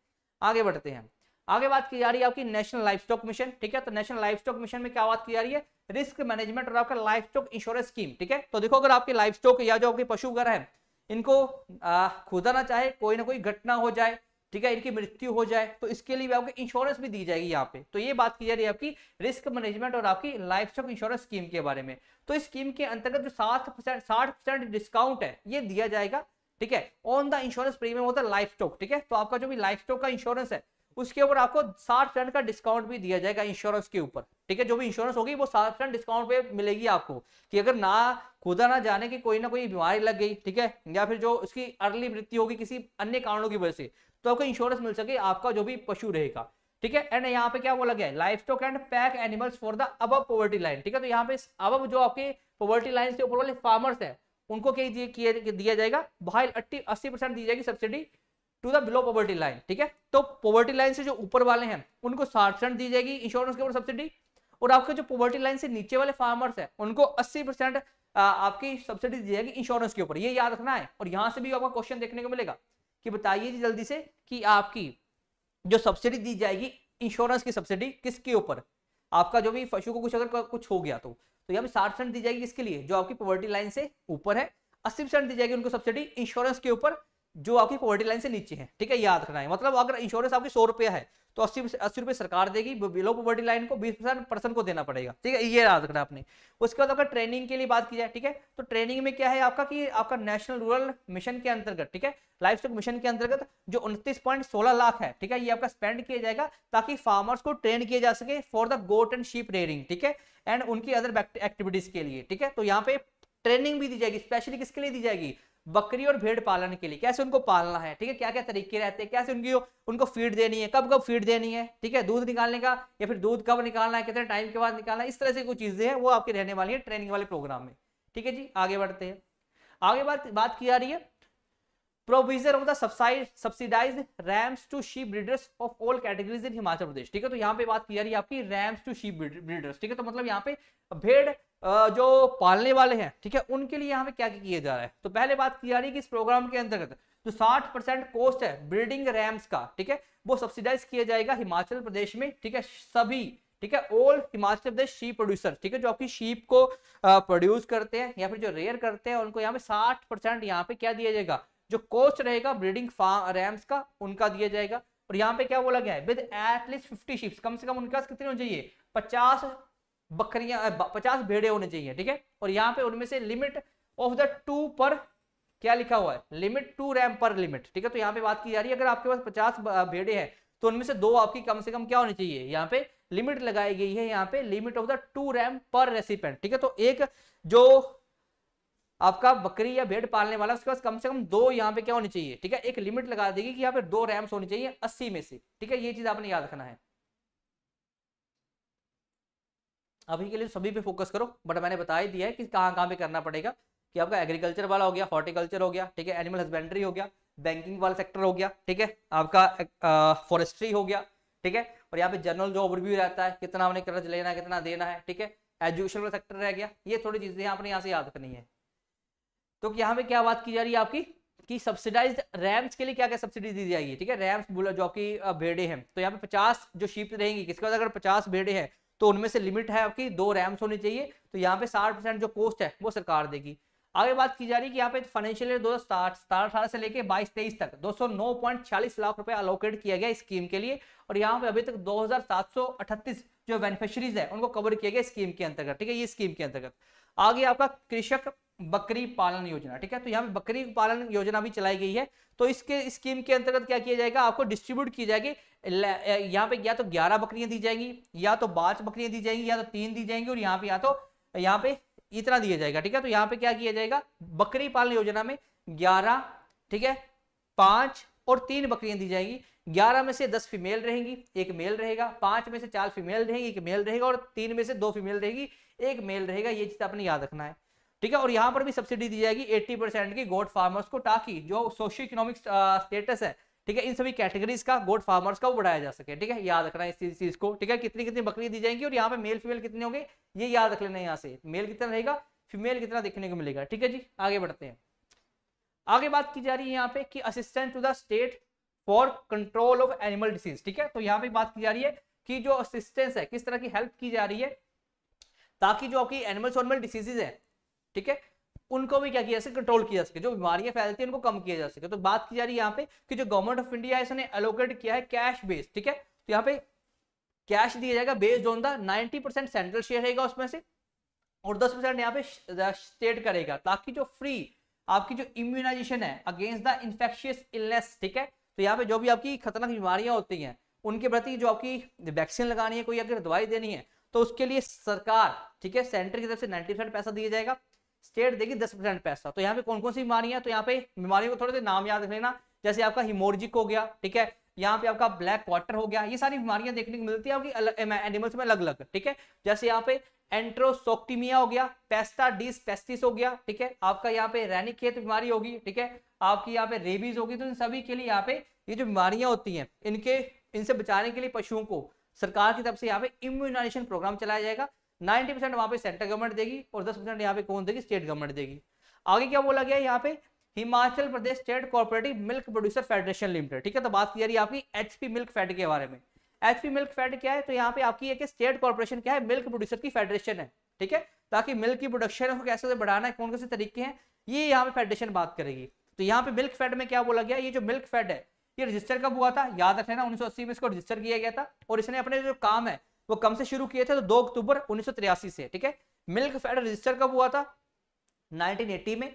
आगे बढ़ते हैं आगे बात की जा रही है आपकी नेशनल लाइफ स्टॉक मिशन ठीक है तो नेशनल लाइफ स्टॉक मिशन में क्या बात की जा रही है रिस्क मैनेजमेंट और आपका लाइफ स्टॉक इंश्योरेंस स्कीम ठीक है तो देखो अगर आपके लाइफ स्टॉक या जो आपके पशु घर है इनको खोदाना चाहे कोई ना कोई घटना हो जाए ठीक है इनकी मृत्यु हो जाए तो इसके लिए भी आपको इंश्योरेंस भी दी जाएगी यहाँ पे तो ये बात की जा रही है आपकी रिस्क मैनेजमेंट और आपकी लाइफ स्टॉक इंश्योरेंस स्कीम के बारे में तो इस स्कीम के अंतर्गत जो सात परसेंट साठ परसेंट डिस्काउंट है ये दिया जाएगा ठीक है ऑन द इंश्योरेंस प्रीमियम होता है लाइफ स्टॉक ठीक है तो आपका जो भी लाइफ स्टॉक का इंश्योरेंस है उसके ऊपर आपको साठ परसेंट का डिस्काउंट भी दिया जाएगा इंश्योरेंस के ऊपर ठीक है जो भी इंश्योरेंस होगी वो साठ परसेंट डिस्काउंट पे मिलेगी आपको कि अगर ना खुदा ना जाने की कोई ना कोई बीमारी लग गई ठीक है या फिर जो उसकी अर्ली मृत्यु होगी किसी अन्य कारणों की वजह से तो आपको इंश्योरेंस मिल सके आपका जो भी पशु रहेगा ठीक है एंड यहाँ पे क्या बोला गया है life stock and pack animals for the above poverty line ठीक है तो यहाँ पे अब जो आपके पॉवर्टी लाइन से ऊपर वाले फार्मर्स है उनको क्या दिया, दिया जाएगा भाई अस्सी परसेंट दी जाएगी subsidy to the below poverty line ठीक है तो पॉवर्टी लाइन से जो ऊपर वाले हैं उनको साठ परसेंट दी जाएगी इंश्योरेंस के ऊपर सब्सिडी और आपके जो पॉवर्टी लाइन से नीचे वाले फार्मर्स है उनको अस्सी परसेंट आपकी सब्सिडी दी जाएगी इंश्योरेंस के ऊपर ये याद रखना है और यहाँ से भी आपका क्वेश्चन देखने को मिलेगा कि बताइए जी जल्दी से कि आपकी जो सब्सिडी दी जाएगी इंश्योरेंस की सब्सिडी किसके ऊपर आपका जो भी पशु को कुछ अगर कुछ हो गया तो तो यहाँ पे साठ परसेंट दी जाएगी इसके लिए जो आपकी पॉवर्टी लाइन से ऊपर है अस्सी परसेंट दी जाएगी उनको सब्सिडी इंश्योरेंस के ऊपर जो आपकी पॉवर्टी लाइन से नीचे है ठीक है याद रखना है मतलब अगर इंश्योरेंस आपकी सौ रुपया है तो अस्सी अस्सी रुपये सरकार देगी बिलो पॉवर्टी लाइन को बीस परसेंट पर्सन को देना पड़ेगा ठीक है ये याद रखना आपने उसके बाद अगर ट्रेनिंग के लिए बात की जाए ठीक है तो ट्रेनिंग में क्या है आपका कि आपका नेशनल रूरल मिशन के अंतर्गत ठीक है लाइफ स्टॉक मिशन के अंतर्गत जो उनतीस पॉइंट सोलह लाख है ठीक है ये आपका स्पेंड किया जाएगा ताकि फार्मर्स को ट्रेन किया जा सके for the goat and sheep rearing ठीक है एंड उनकी अदर एक्टिविटीज के लिए ठीक है तो यहाँ पे ट्रेनिंग भी दी जाएगी स्पेशली किसके लिए दी जाएगी बकरी और भेड़ पालन के लिए कैसे उनको पालना है ठीक है क्या क्या तरीके रहते हैं कैसे उनकी उनको फीड देनी है कब कब फीड देनी है ठीक है दूध निकालने का या फिर दूध कब निकालना है कितने टाइम के बाद निकालना है इस तरह से कुछ चीज़ें हैं वो आपके रहने वाली है ट्रेनिंग वाले प्रोग्राम में ठीक है जी आगे बढ़ते हैं आगे बात बात की जा रही है provision of the subsidise rams to sheep breeders of all categories in Himachal Pradesh ठीक है तो यहाँ पे बात की जा रही है आपकी रैम्स टू शीप ब्रीडर्स ठीक है तो मतलब यहाँ पे भेड़ जो पालने वाले हैं ठीक है उनके लिए यहाँ पे क्या किया जा रहा है तो पहले बात की जा रही है कि इस प्रोग्राम के अंतर्गत जो 60 परसेंट कोस्ट है ब्रीडिंग रैम्स का ठीक है वो सब्सिडाइज किया जाएगा हिमाचल प्रदेश में ठीक है सभी ठीक है all Himachal Pradesh sheep producer ठीक है जो आपकी शीप को प्रोड्यूस करते हैं या फिर जो रेयर करते हैं उनको यहाँ पे साठ परसेंट यहाँ पे क्या दिया जाएगा जो कोस्ट रहेगा ब्रीडिंग फार्म रैम्स का उनका दिया जाएगा और यहाँ पे क्या बोला गया है विद एटलीस्ट फिफ्टी शीप्स कम से कम उनके पास कितने होने चाहिए पचास बकरियां पचास भेड़े होने चाहिए ठीक है और यहाँ पे उनमें से लिमिट ऑफ द टू पर क्या लिखा हुआ है limit two ram per limit ठीक है तो यहाँ पे बात की जा रही है अगर आपके पास पचास भेड़े हैं तो उनमें से दो आपकी कम से कम क्या होनी चाहिए यहाँ पे लिमिट लगाई गई है यहाँ पे limit of the two ram per recipient ठीक है तो एक जो आपका बकरी या भेड़ पालने वाला उसके पास कम से कम दो यहाँ पे क्या होनी चाहिए ठीक है एक लिमिट लगा देगी कि यहाँ पे दो रैम्स होनी चाहिए अस्सी में से ठीक है ये चीज आपने याद रखना है अभी के लिए सभी पे फोकस करो बट मैंने बता ही दिया है कि कहाँ कहाँ पे करना पड़ेगा कि आपका एग्रीकल्चर वाला हो गया हॉर्टिकल्चर हो गया ठीक है एनिमल हस्बेंड्री हो गया बैंकिंग वाला सेक्टर हो गया ठीक है आपका फॉरेस्ट्री हो गया ठीक है और यहाँ पे जनरल जो ओवरव्यू रहता है कितना आपने कर्ज लेना है कितना देना है ठीक है एजुकेशन वाला सेक्टर रह गया ये थोड़ी चीजें आपने यहाँ से याद रखनी है तो यहाँ पे क्या बात की जा रही है आपकी कि सब्सिडाइज रैम्स के लिए क्या क्या सब्सिडी दी जाएगी ठीक है रैम्स जो आपकी भेड़े हैं तो यहाँ पे पचास जो शीप रहेंगी किसके बाद अगर पचास भेड़े हैं तो उनमें से लिमिट है आपकी दो रैम्स होनी चाहिए तो यहाँ पे साठ परसेंट जो कॉस्ट है वो सरकार देगी आगे बात की जा रही है कि यहाँ पे फाइनेंशियल ईयर दो हजार से लेके बाईस तेईस तक दो लाख रुपए अलोकेट किया गया स्कीम के लिए और यहाँ पे अभी तक दो जो बेनिफिशरीज है उनको कवर किया गया स्कीम के अंतर्गत ठीक है ये स्कीम के अंतर्गत आगे आपका कृषक बकरी पालन योजना ठीक है तो यहाँ पे बकरी पालन योजना भी चलाई गई है तो इसके स्कीम के अंतर्गत क्या किया जाएगा आपको डिस्ट्रीब्यूट की जाएगी यहाँ पे या तो ग्यारह बकरियां दी जाएंगी या तो पांच बकरियां दी जाएंगी या तो तीन दी जाएंगी और यहाँ पे या तो यहाँ पे इतना दिया जाएगा ठीक है तो यहाँ पे क्या किया जाएगा बकरी पालन योजना में ग्यारह ठीक है पांच और तीन बकरियां दी जाएंगी ग्यारह में से दस फीमेल रहेंगी एक मेल रहेगा पांच में से चार फीमेल रहेंगी एक मेल रहेगा और तीन में से दो फीमेल रहेगी एक मेल रहेगा ये चीज आपने याद रखना है ठीक है और यहाँ पर भी सब्सिडी दी जाएगी 80 परसेंट की गोड फार्मर्स को ताकि जो सोशियो इकोनॉमिक स्टेटस है ठीक है इन सभी कैटेगरीज का गोड फार्मर्स का वो बढ़ाया जा सके ठीक है याद रखना इस चीज को ठीक है कितनी कितनी बकरी दी जाएंगी और यहाँ पे मेल फीमेल कितने होंगे ये याद रख लेना यहाँ से मेल कितना रहेगा फीमेल कितना देखने को मिलेगा ठीक है जी आगे बढ़ते हैं आगे बात की जा रही है यहाँ पे कि assistant to the state for control of animal disease ठीक है तो यहाँ पे बात की जा रही है कि जो असिस्टेंस है किस तरह की हेल्प की जा रही है ताकि जो आपकी एनिमल और डिसीजेज है ठीक है उनको भी क्या किया जा सके कंट्रोल किया जा सके जो बीमारियां फैलती है उनको कम किया जा सके तो बात की जा रही है यहाँ पे कि जो गवर्नमेंट ऑफ इंडिया है एलोकेट किया है कैश बेस्ड ठीक है तो यहाँ पे कैश दिया जाएगा based on the 90 percent central share रहेगा उसमें से और दस परसेंट यहाँ पे स्टेट करेगा ताकि जो फ्री आपकी जो इम्यूनाइजेशन है अगेंस्ट द इन्फेक्शियस इलनेस ठीक है तो यहाँ पे जो भी आपकी खतरनाक बीमारियां होती हैं उनके प्रति जो आपकी वैक्सीन लगानी है कोई अगर दवाई देनी है तो उसके लिए सरकार ठीक है सेंटर की तरफ से नाइन्टी पैसा दिया जाएगा स्टेट देगी दस परसेंट पैसा तो यहाँ पे कौन कौन सी बीमारियां तो यहाँ पे बीमारियों को थोड़े से नाम याद रख लेना जैसे आपका हिमोर्जिक हो गया ठीक है यहाँ पे आपका ब्लैक वाटर हो गया ये सारी बीमारियां देखने को मिलती है आपकी एनिमल्स में अलग अलग ठीक है जैसे यहाँ पे एंट्रोसोक्टिमिया हो गया पेस्टा डिस पेस्टिस हो गया ठीक है आपका यहाँ पे रैनिक खेत बीमारी होगी ठीक है आपकी यहाँ पे रेबीज होगी तो इन सभी के लिए यहाँ पे ये जो बीमारियां होती हैं इनके इनसे बचाने के लिए पशुओं को सरकार की तरफ से यहाँ पे इम्यूनाइजेशन प्रोग्राम चलाया जाएगा नाइन्टी परसेंट वहाँ पे सेंट्रल गवर्नमेंट देगी और दस परसेंट यहाँ पे कौन देगी स्टेट गवर्नमेंट देगी आगे क्या बोला गया यहाँ पे Himachal Pradesh state corporative milk producer federation limited ठीक है तो बात की जा रही है आपकी एचपी मिल्क फेड के बारे में एचपी मिल्क फेड क्या है तो यहाँ पे आपकी एक स्टेट कॉर्पोरेशन क्या है मिल्क प्रोड्यूसर की फेडरेशन है ठीक है ताकि मिल्क की प्रोडक्शन को कैसे बढ़ाना है कौन कौन से तरीके हैं ये यहाँ पे फेडरेशन बात करेगी तो यहाँ पे मिल्क फेड में क्या बोला गया ये जो मिल्क फेड है ये रजिस्टर कब हुआ था याद रख लेना 1980 में इसको रजिस्टर किया गया था और इसने अपने जो काम है वो कम से शुरू किए थे तो दो अक्टूबर उन्नीस से ठीक है मिल्क फेड रजिस्टर कब हुआ था 1980 में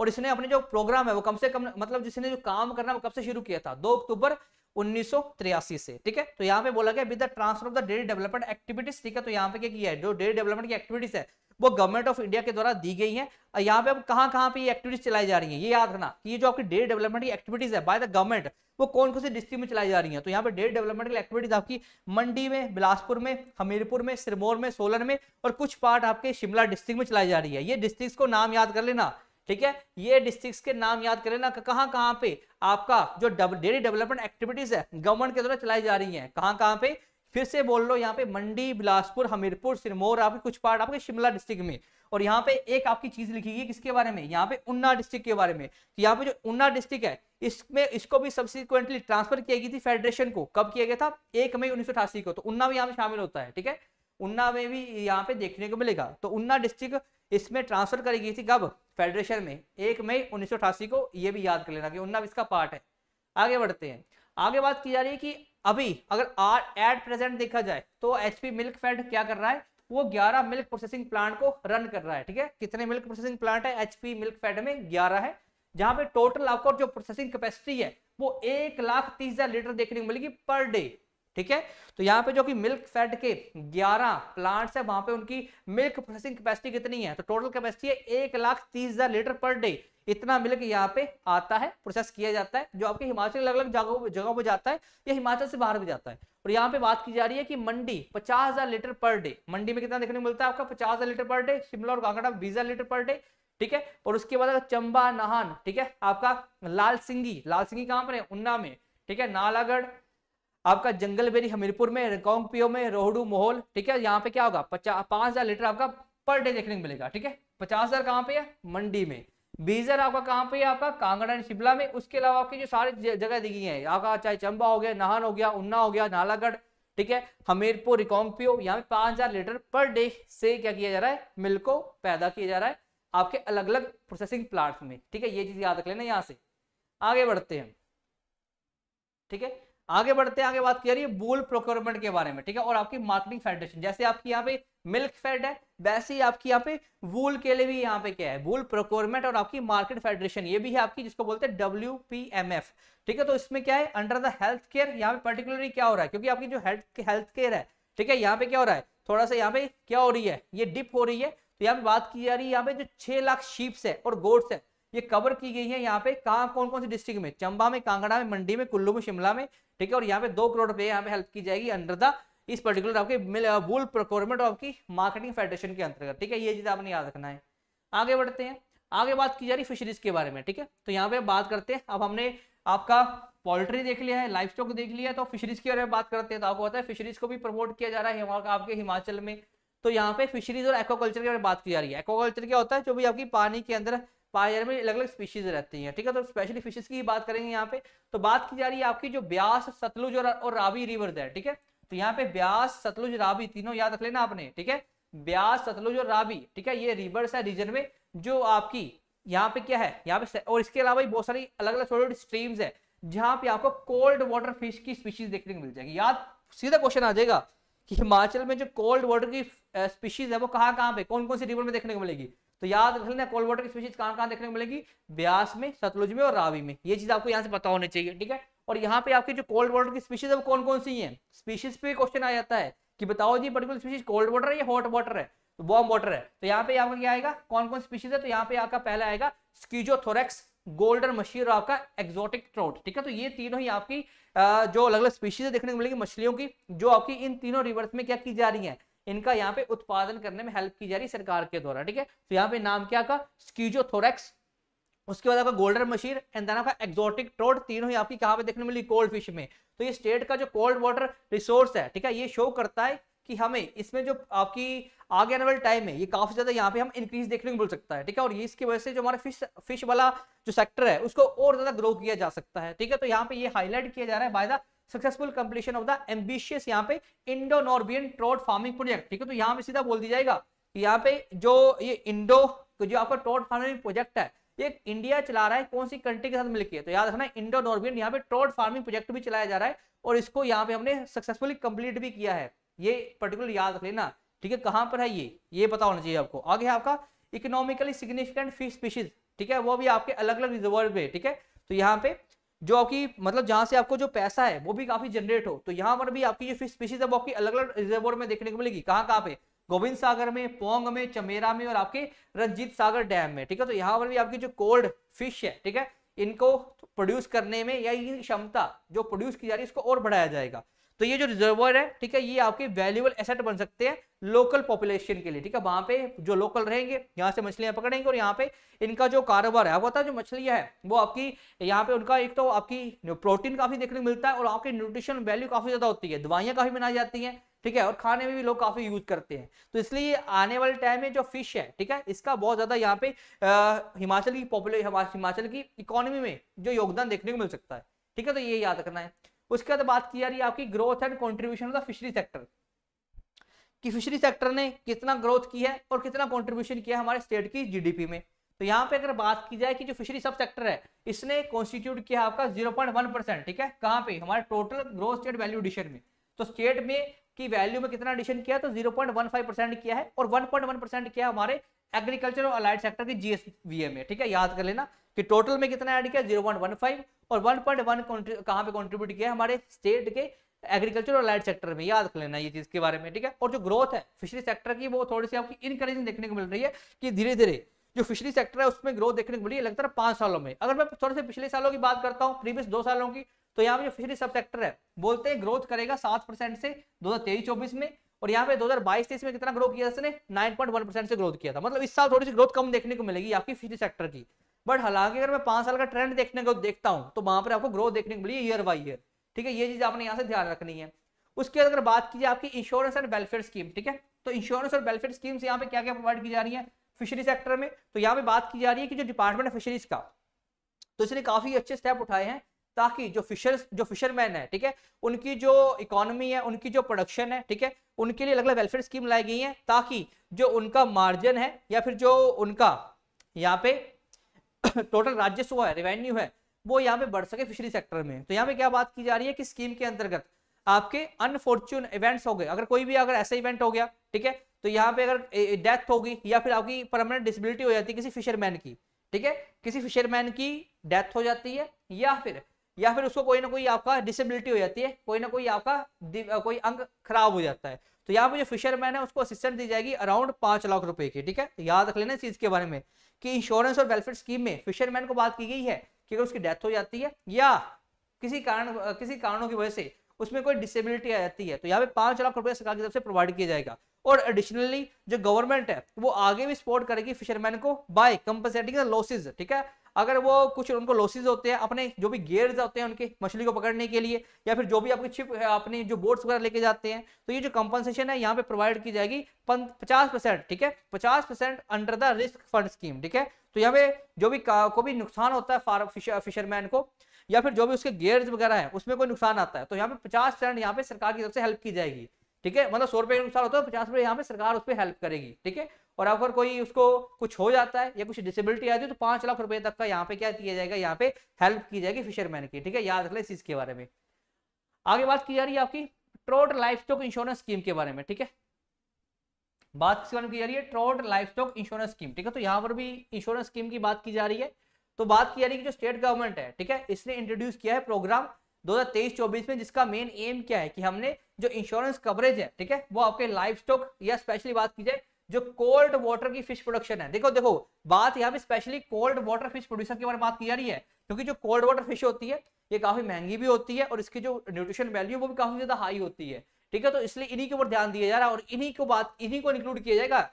और इसने अपने जो प्रोग्राम है वो कम से कम मतलब जिसने जो काम करना वो कब से शुरू किया था दो अक्टूबर उन्नीस से ठीक है तो यहाँ पे बोला गया with the transfer of the dairy development activities ठीक है तो यहाँ पे क्या किया है जो डेयरी डेवलपमेंट की एक्टिविटीज है वो गवर्नमेंट ऑफ इंडिया के द्वारा दी गई है यहाँ पे अब कहाँ कहाँ पे ये एक्टिविटीज चलाई जा रही है ये याद रखना कि ये जो आपकी डेयरी डेवलपमेंट की एक्टिविटीज है बाय द गवर्नमेंट वो कौन कौन सी डिस्ट्रिक्ट में चलाई जा रही है तो यहाँ पे डेयर डेवलपमेंट की एक्टिविटीज आपकी मंडी में बिलासपुर में हमीरपुर में सिरमौर में सोलन में और कुछ पार्ट आपके शिमला डिस्ट्रिक्ट में चलाई जा रही है ये डिस्ट्रिक्ट को नाम याद कर लेना ठीक है ये डिस्ट्रिक्ट के नाम याद कर लेना कहाँ कहाँ पे आपका जो डेयरी डेवलपमेंट एक्टिविटीज है गवर्नमेंट के द्वारा चलाई जा रही है कहाँ कहाँ पे फिर से बोल लो यहाँ पे मंडी बिलासपुर हमीरपुर सिरमौर आपके कुछ पार्ट आपके शिमला डिस्ट्रिक्ट में और यहाँ पे एक आपकी चीज लिखी गई किसके बारे में यहाँ पे उन्ना डिस्ट्रिक्ट के बारे में तो यहाँ पे जो उन्ना डिस्ट्रिक्ट है इसमें इसको भी सब्सिक्वेंटली ट्रांसफर किया गई थी फेडरेशन को कब किया गया था एक मई उन्नीस को तो उन्ना भी यहाँ पे शामिल होता है ठीक है उन्ना में भी यहाँ पे देखने को मिलेगा तो उन्ना डिस्ट्रिक्ट इसमें ट्रांसफर करी गई थी कब फेडरेशन में एक मई उन्नीस को ये भी याद कर लेना कि उन्ना इसका पार्ट है आगे बढ़ते हैं आगे बात की जा रही है कि अभी अगर आर एट प्रेजेंट देखा जाए तो एचपी मिल्क फेड क्या कर रहा है वो 11 मिल्क प्रोसेसिंग प्लांट को रन कर रहा है ठीक है कितने मिल्क प्रोसेसिंग प्लांट है एचपी मिल्क फेड में 11 है जहां पे टोटल आपको जो प्रोसेसिंग कैपेसिटी है वो एक लाख तीस हजार लीटर देखने को मिलेगी पर डे ठीक है तो यहाँ पे जो कि मिल्क फैट के 11 प्लांट्स है वहां पे उनकी मिल्क प्रोसेसिंग कैपेसिटी कितनी है तो टोटल कैपेसिटी है एक लाख तीस हजार लीटर पर डे इतना मिल्क यहाँ पे आता है प्रोसेस किया जाता है जो आपके हिमाचल अलग अलग जगह जगहों पर जाता है या हिमाचल से बाहर भी जाता है और यहाँ पे बात की जा रही है कि मंडी पचास लीटर पर डे मंडी में कितना देखने को मिलता है आपका पचास लीटर पर डे शिमला और कांगड़ा बीस लीटर पर डे ठीक है और उसके बाद चंबा नाहन ठीक है आपका लाल सिंगी लाल सिंगी कहां पर है उन्ना में ठीक है नालागढ़ आपका जंगल बेरी हमीरपुर में रिकोंगपियो में रोहडू मोहल ठीक है यहाँ पे क्या होगा पचास पांच हजार लीटर आपका पर डे देखने को मिलेगा ठीक है पचास हजार कहाँ पे है मंडी में बीस हजार आपका कहाँ पे है आपका कांगड़ा एंड शिमला में उसके अलावा आपकी जो सारी जगह दिखी है आपका चाहे चंबा हो गया नाहन हो गया उन्ना हो गया नालागढ़ ठीक है हमीरपुर रिकोंगपियो यहाँ पे पांच हजार लीटर पर डे से क्या किया जा रहा है मिल्क को पैदा किया जा रहा है आपके अलग अलग प्रोसेसिंग प्लांट में ठीक है ये चीज याद रख लेना यहाँ से आगे बढ़ते हैं ठीक है आगे बढ़ते हैं आगे बात रही है बूल प्रोक्योरमेंट के बारे में ठीक है और आपकी मार्केटिंग फेडरेशन जैसे आपकी यहाँ पे मिल्क फेड है वैसे ही आपकी यहाँ पे वूल के लिए भी यहाँ पे क्या है वूल प्रोक्योरमेंट और आपकी मार्केट फेडरेशन ये भी है आपकी जिसको बोलते हैं डब्ल्यू ठीक है तो इसमें क्या है अंडर द हेल्थ केयर यहाँ पे पर्टिकुलरली क्या हो रहा है क्योंकि आपकी जो हेल्थ हेल्थ केयर है ठीक है यहाँ पे क्या हो रहा है थोड़ा सा यहाँ पे क्या हो रही है ये डिप हो रही है तो यहाँ पे बात की जा रही है यहाँ पे जो छह लाख शीप्स है और गोड्स है ये कवर की गई है यहाँ पे कहाँ कौन कौन सी डिस्ट्रिक्ट में चंबा में कांगड़ा में मंडी में कुल्लू में शिमला में ठीक है और यहाँ पे दो करोड़ रुपए यहाँ पे हेल्प की जाएगी अंडर द इस पर्टिकुलर आपके वूल प्रोक्योरमेंट की मार्केटिंग फेडरेशन के अंतर्गत ठीक है ये चीज आपने याद रखना है आगे बढ़ते हैं आगे बात की जा रही फिशरीज के बारे में ठीक है तो यहाँ पे बात करते हैं अब हमने आपका पोल्ट्री देख लिया है लाइफ स्टॉक देख लिया है तो फिशरीज के बारे में बात करते हैं तो आपको पता है फिशरीज को भी प्रमोट किया जा रहा है आपके हिमाचल में तो यहाँ पे फिशरीज और एक्वाकल्चर के बारे में बात की जा रही है एक्वाकल्चर क्या होता है जो भी आपकी पानी के अंदर पायर में अलग अलग स्पीशीज रहती हैं ठीक है तो स्पेशली फिशेज की बात करेंगे यहाँ पे तो बात की जा रही है आपकी जो ब्यास सतलुज और, और रावी रिवर्स है ठीक है तो यहाँ पे ब्यास सतलुज रावी तीनों याद रख लेना आपने ठीक है ब्यास सतलुज और रावी ठीक है ये रिवर्स है रीजन में जो आपकी यहाँ पे क्या है यहाँ पे और इसके अलावा बहुत सारी अलग अलग छोटे छोटे स्ट्रीम्स है जहाँ पे आपको कोल्ड वाटर फिश की स्पीशीज देखने को मिल जाएगी याद सीधा क्वेश्चन आ जाएगा कि हिमाचल में जो कोल्ड वाटर की स्पीशीज है वो कहाँ कहाँ पे कौन कौन से रिवर में देखने को मिलेगी तो याद लेना कोल्ड वाटर की स्पीशीज कहाँ कहाँ देखने को मिलेगी ब्यास में सतलुज में और रावी में ये चीज आपको यहाँ से पता होनी चाहिए ठीक है और यहाँ पे आपके जो कोल्ड वाटर की स्पीशीज है वो कौन कौन सी है स्पीशीज पे क्वेश्चन आ जाता है कि बताओ जी पर्टिकुलर स्पीशीज कोल्ड वाटर है या हॉट वाटर है तो वार्म वाटर है तो यहाँ पे आपका क्या आएगा कौन कौन स्पीशीज है तो यहाँ पे आपका पहला आएगा स्कीजोथोरेक्स गोल्डन मशीर और आपका एक्सोटिक ट्रोट ठीक है तो ये तीनों ही आपकी जो अलग अलग स्पीशीज देखने को मिलेगी मछलियों की जो आपकी इन तीनों रिवर्स में क्या की जा रही है इनका यहाँ पे उत्पादन करने में हेल्प की जा रही है सरकार के द्वारा ठीक है तो यहाँ पे नाम क्या का स्कीजोथोरेक्स उसके बाद आपका गोल्डन मशीर एंड देन आपका एक्सोटिक ट्रोट तीनों ही आपकी कहाँ पे देखने मिली कोल्ड फिश में तो ये स्टेट का जो कोल्ड वाटर रिसोर्स है ठीक है ये शो करता है कि हमें इसमें जो आपकी आगे आने वाले टाइम है ये काफी ज्यादा यहाँ पे हम इंक्रीज देखने को मिल सकता है ठीक है और ये इसकी वजह से जो हमारा फिश फिश वाला जो सेक्टर है उसको और ज्यादा ग्रो किया जा सकता है ठीक है तो यहाँ पे ये हाईलाइट किया जा रहा है by the successful completion of the ambitious यहाँ पे Indo Norwegian trout farming project ठीक है तो यहाँ पे सीधा बोल दिया जाएगा यहाँ पे जो ये इंडो जो आपका ट्रॉट फार्मिंग प्रोजेक्ट है ये इंडिया चला रहा है कौन सी कंट्री के साथ मिलकर तो याद रखना इंडो नॉर्बियन यहाँ पे ट्रॉट फार्मिंग प्रोजेक्ट भी चलाया जा रहा है और इसको यहाँ पे हमने सक्सेसफुली कंप्लीट भी किया है ये पर्टिकुलर याद रख लेना ठीक है कहाँ पर है ये ये पता होना चाहिए आपको आगे है आपका इकोनॉमिकली सिग्निफिकेंट फिश स्पीशीज ठीक है वो भी आपके अलग अलग रिजर्व में ठीक है तो यहाँ पे जो आपकी मतलब जहां से आपको जो पैसा है वो भी काफी जनरेट हो तो यहाँ पर भी आपकी जो फिश स्पीसीज है वो आपकी अलग अलग रिजर्वर में देखने को मिलेगी कहाँ कहाँ पे गोविंद सागर में पोंग में चमेरा में और आपके रंजीत सागर डैम में ठीक है तो यहाँ पर भी आपकी जो कोल्ड फिश है ठीक है इनको प्रोड्यूस करने में या इनकी क्षमता जो प्रोड्यूस की जा रही है इसको और बढ़ाया जाएगा तो ये जो रिजर्वर है ठीक है ये आपके वैल्यूबल एसेट बन सकते हैं लोकल पॉपुलेशन के लिए ठीक है वहां पे जो लोकल रहेंगे यहाँ से मछलियां पकड़ेंगे और यहाँ पे इनका जो कारोबार है आपको पता है जो मछलियां है वो आपकी यहाँ पे उनका एक तो आपकी प्रोटीन काफी देखने को मिलता है और आपकी न्यूट्रिशन वैल्यू काफी ज्यादा होती है दवाइयां काफी बनाई जाती है ठीक है और खाने में भी लोग काफी यूज करते हैं तो इसलिए आने वाले टाइम में जो फिश है ठीक है इसका बहुत ज्यादा यहाँ पे हिमाचल की पॉपुलेशन हिमाचल की इकोनॉमी में जो योगदान देखने को मिल सकता है ठीक है तो ये याद रखना है उसके बाद बात की जा रही है आपकी growth and contribution of the fishery sector कि फिशरी सेक्टर ने कितना ग्रोथ की है और कितना कॉन्ट्रीब्यूशन किया है हमारे स्टेट की जीडीपी में तो यहाँ पे अगर बात की जाए कि जो फिशरी सब सेक्टर है इसने कॉन्स्टिट्यूट किया आपका 0.1 परसेंट ठीक है कहाँ पे हमारे total growth state value addition में तो स्टेट में की वैल्यू में कितना एडिशन किया तो 0.15 परसेंट किया है और वन परसेंट किया हमारे एग्रीकल्चर और अलाइड सेक्टर की जीएसवीए में ठीक है याद कर लेना कि टोटल में कितना ऐड किया 0.15 और 1.1 पॉइंट कहाँ पे कंट्रीब्यूट किया हमारे स्टेट के एग्रीकल्चर और लाइट सेक्टर में याद कर लेना ये चीज के बारे में ठीक है और जो ग्रोथ है फिशरी सेक्टर की वो थोड़ी सी आपकी इनकरेजिंग देखने को मिल रही है कि धीरे धीरे जो फिशरी सेक्टर है उसमें ग्रोथ देखने को मिली है लगता है पांच सालों में अगर मैं थोड़े से पिछले सालों की बात करता हूँ प्रीवियस दो सालों की तो यहाँ पे जो फिशरी सब सेक्टर है बोलते हैं ग्रोथ करेगा सात परसेंट से दो हजार तेईस चौबीस में और यहाँ पे दो हजार बाईस तेईस में कितना ग्रो किया इसने नाइन पॉइंट वन परसेंट से ग्रोथ किया था मतलब इस साल थोड़ी सी ग्रोथ कम देखने को मिलेगी आपकी फिशरी सेक्टर की बट हालांकि अगर मैं पांच साल का ट्रेंड देखने को देखता हूं तो वहां पर आपको ग्रोथ देखने को मिली ईयर बाई ईयर ठीक है ये चीज आपने यहाँ से ध्यान रखनी है उसके बाद अगर बात कीजिए आपकी इंश्योरेंस एंड वेलफेयर स्कीम ठीक है तो इंश्योरेंस और वेलफेयर स्कीम यहाँ पे क्या क्या प्रोवाइड की जा रही है फिशरी सेक्टर में तो यहाँ पे बात की जा रही है कि जो डिपार्टमेंट है फिशरीज का तो इसने काफी अच्छे स्टेप उठाए हैं ताकि जो फिशर जो फिशरमैन है ठीक है उनकी जो इकोनॉमी है उनकी जो प्रोडक्शन है ठीक है उनके लिए अलग अलग वेलफेयर स्कीम लाई गई है ताकि जो उनका मार्जिन है या फिर जो उनका यहाँ पे टोटल राजस्व है रेवेन्यू है वो यहाँ पे बढ़ सके फिशरी सेक्टर में तो यहाँ पे क्या बात की जा रही है कि स्कीम के अंतर्गत आपके अनफॉर्चून इवेंट्स हो गए अगर कोई भी अगर ऐसा इवेंट हो गया ठीक है तो यहाँ पे अगर डेथ होगी या फिर आपकी परमानेंट डिसेबिलिटी हो जाती है किसी फिशरमैन की ठीक है किसी फिशरमैन की डेथ हो जाती है या फिर या फिर उसको कोई ना कोई आपका डिसेबिलिटी हो जाती है कोई ना कोई आपका कोई अंग खराब हो जाता है तो यहाँ पे जो फिशरमैन है उसको असिस्टेंट दी जाएगी अराउंड पांच लाख रुपए की ठीक है याद रख लेना इस चीज के बारे में कि इंश्योरेंस और वेलफेयर स्कीम में फिशरमैन को बात की गई है कि अगर उसकी डेथ हो जाती है या किसी कारण किसी कारणों की वजह से उसमें कोई डिसेबिलिटी आ जाती है तो यहाँ पे पांच लाख रुपए सरकार की तरफ से प्रोवाइड किया जाएगा और एडिशनली जो गवर्नमेंट है वो आगे भी सपोर्ट करेगी फिशरमैन को बाय कंपनसेटिंग लॉसेज ठीक है अगर वो कुछ उनको लॉसेज होते हैं अपने जो भी गेयर्स होते हैं उनके मछली को पकड़ने के लिए या फिर जो भी आपके छिप अपने जो बोट्स वगैरह लेके जाते हैं तो ये जो कंपनसेशन है यहाँ पे प्रोवाइड की जाएगी पचास परसेंट ठीक है पचास percent under the risk fund scheme ठीक है तो यहाँ पे जो भी को भी नुकसान होता है फार, फिशर, फिशरमैन को या फिर जो भी उसके गेयर्स वगैरह है उसमें कोई नुकसान आता है तो यहाँ पे पचास परसेंट यहाँ पे सरकार की तरफ से हेल्प की जाएगी ठीक है मतलब सौ रुपए का नुकसान होता है तो पचास रुपए यहाँ पे सरकार उस पर हेल्प करेगी ठीक है और अगर कोई उसको कुछ हो जाता है या कुछ डिसेबिलिटी आती है तो पांच लाख रुपए तक का यहाँ पे क्या किया जाएगा यहाँ पे हेल्प की जाएगी फिशरमैन की ठीक है याद रख ले इस चीज के बारे में आगे बात की जा रही है आपकी trout livestock insurance scheme के बारे में ठीक है बात बारे में की जा रही है trout livestock insurance scheme ठीक है तो यहाँ पर भी इंश्योरेंस स्कीम की बात की जा रही है तो बात की जा रही है कि जो स्टेट गवर्नमेंट है ठीक है इसने इंट्रोड्यूस किया है प्रोग्राम 2023-24 में जिसका मेन एम क्या है कि हमने जो इंश्योरेंस कवरेज है ठीक है वो आपके लाइफ स्टॉक या स्पेशली बात की जाए जो कोल्ड वाटर की फिश प्रोडक्शन है देखो देखो बात यहाँ पे specially cold water fish producer की बारे बात की जा रही है क्योंकि जो कोल्ड वाटर फिश होती है ये काफी महंगी भी होती है और इसकी जो न्यूट्रिशन वैल्यू वो भी काफी ज्यादा हाई होती है ठीक है तो इसलिए इन्हीं के ऊपर ध्यान दिया जा रहा है और इन्हीं को बात इन्हीं को इंक्लूड किया जाएगा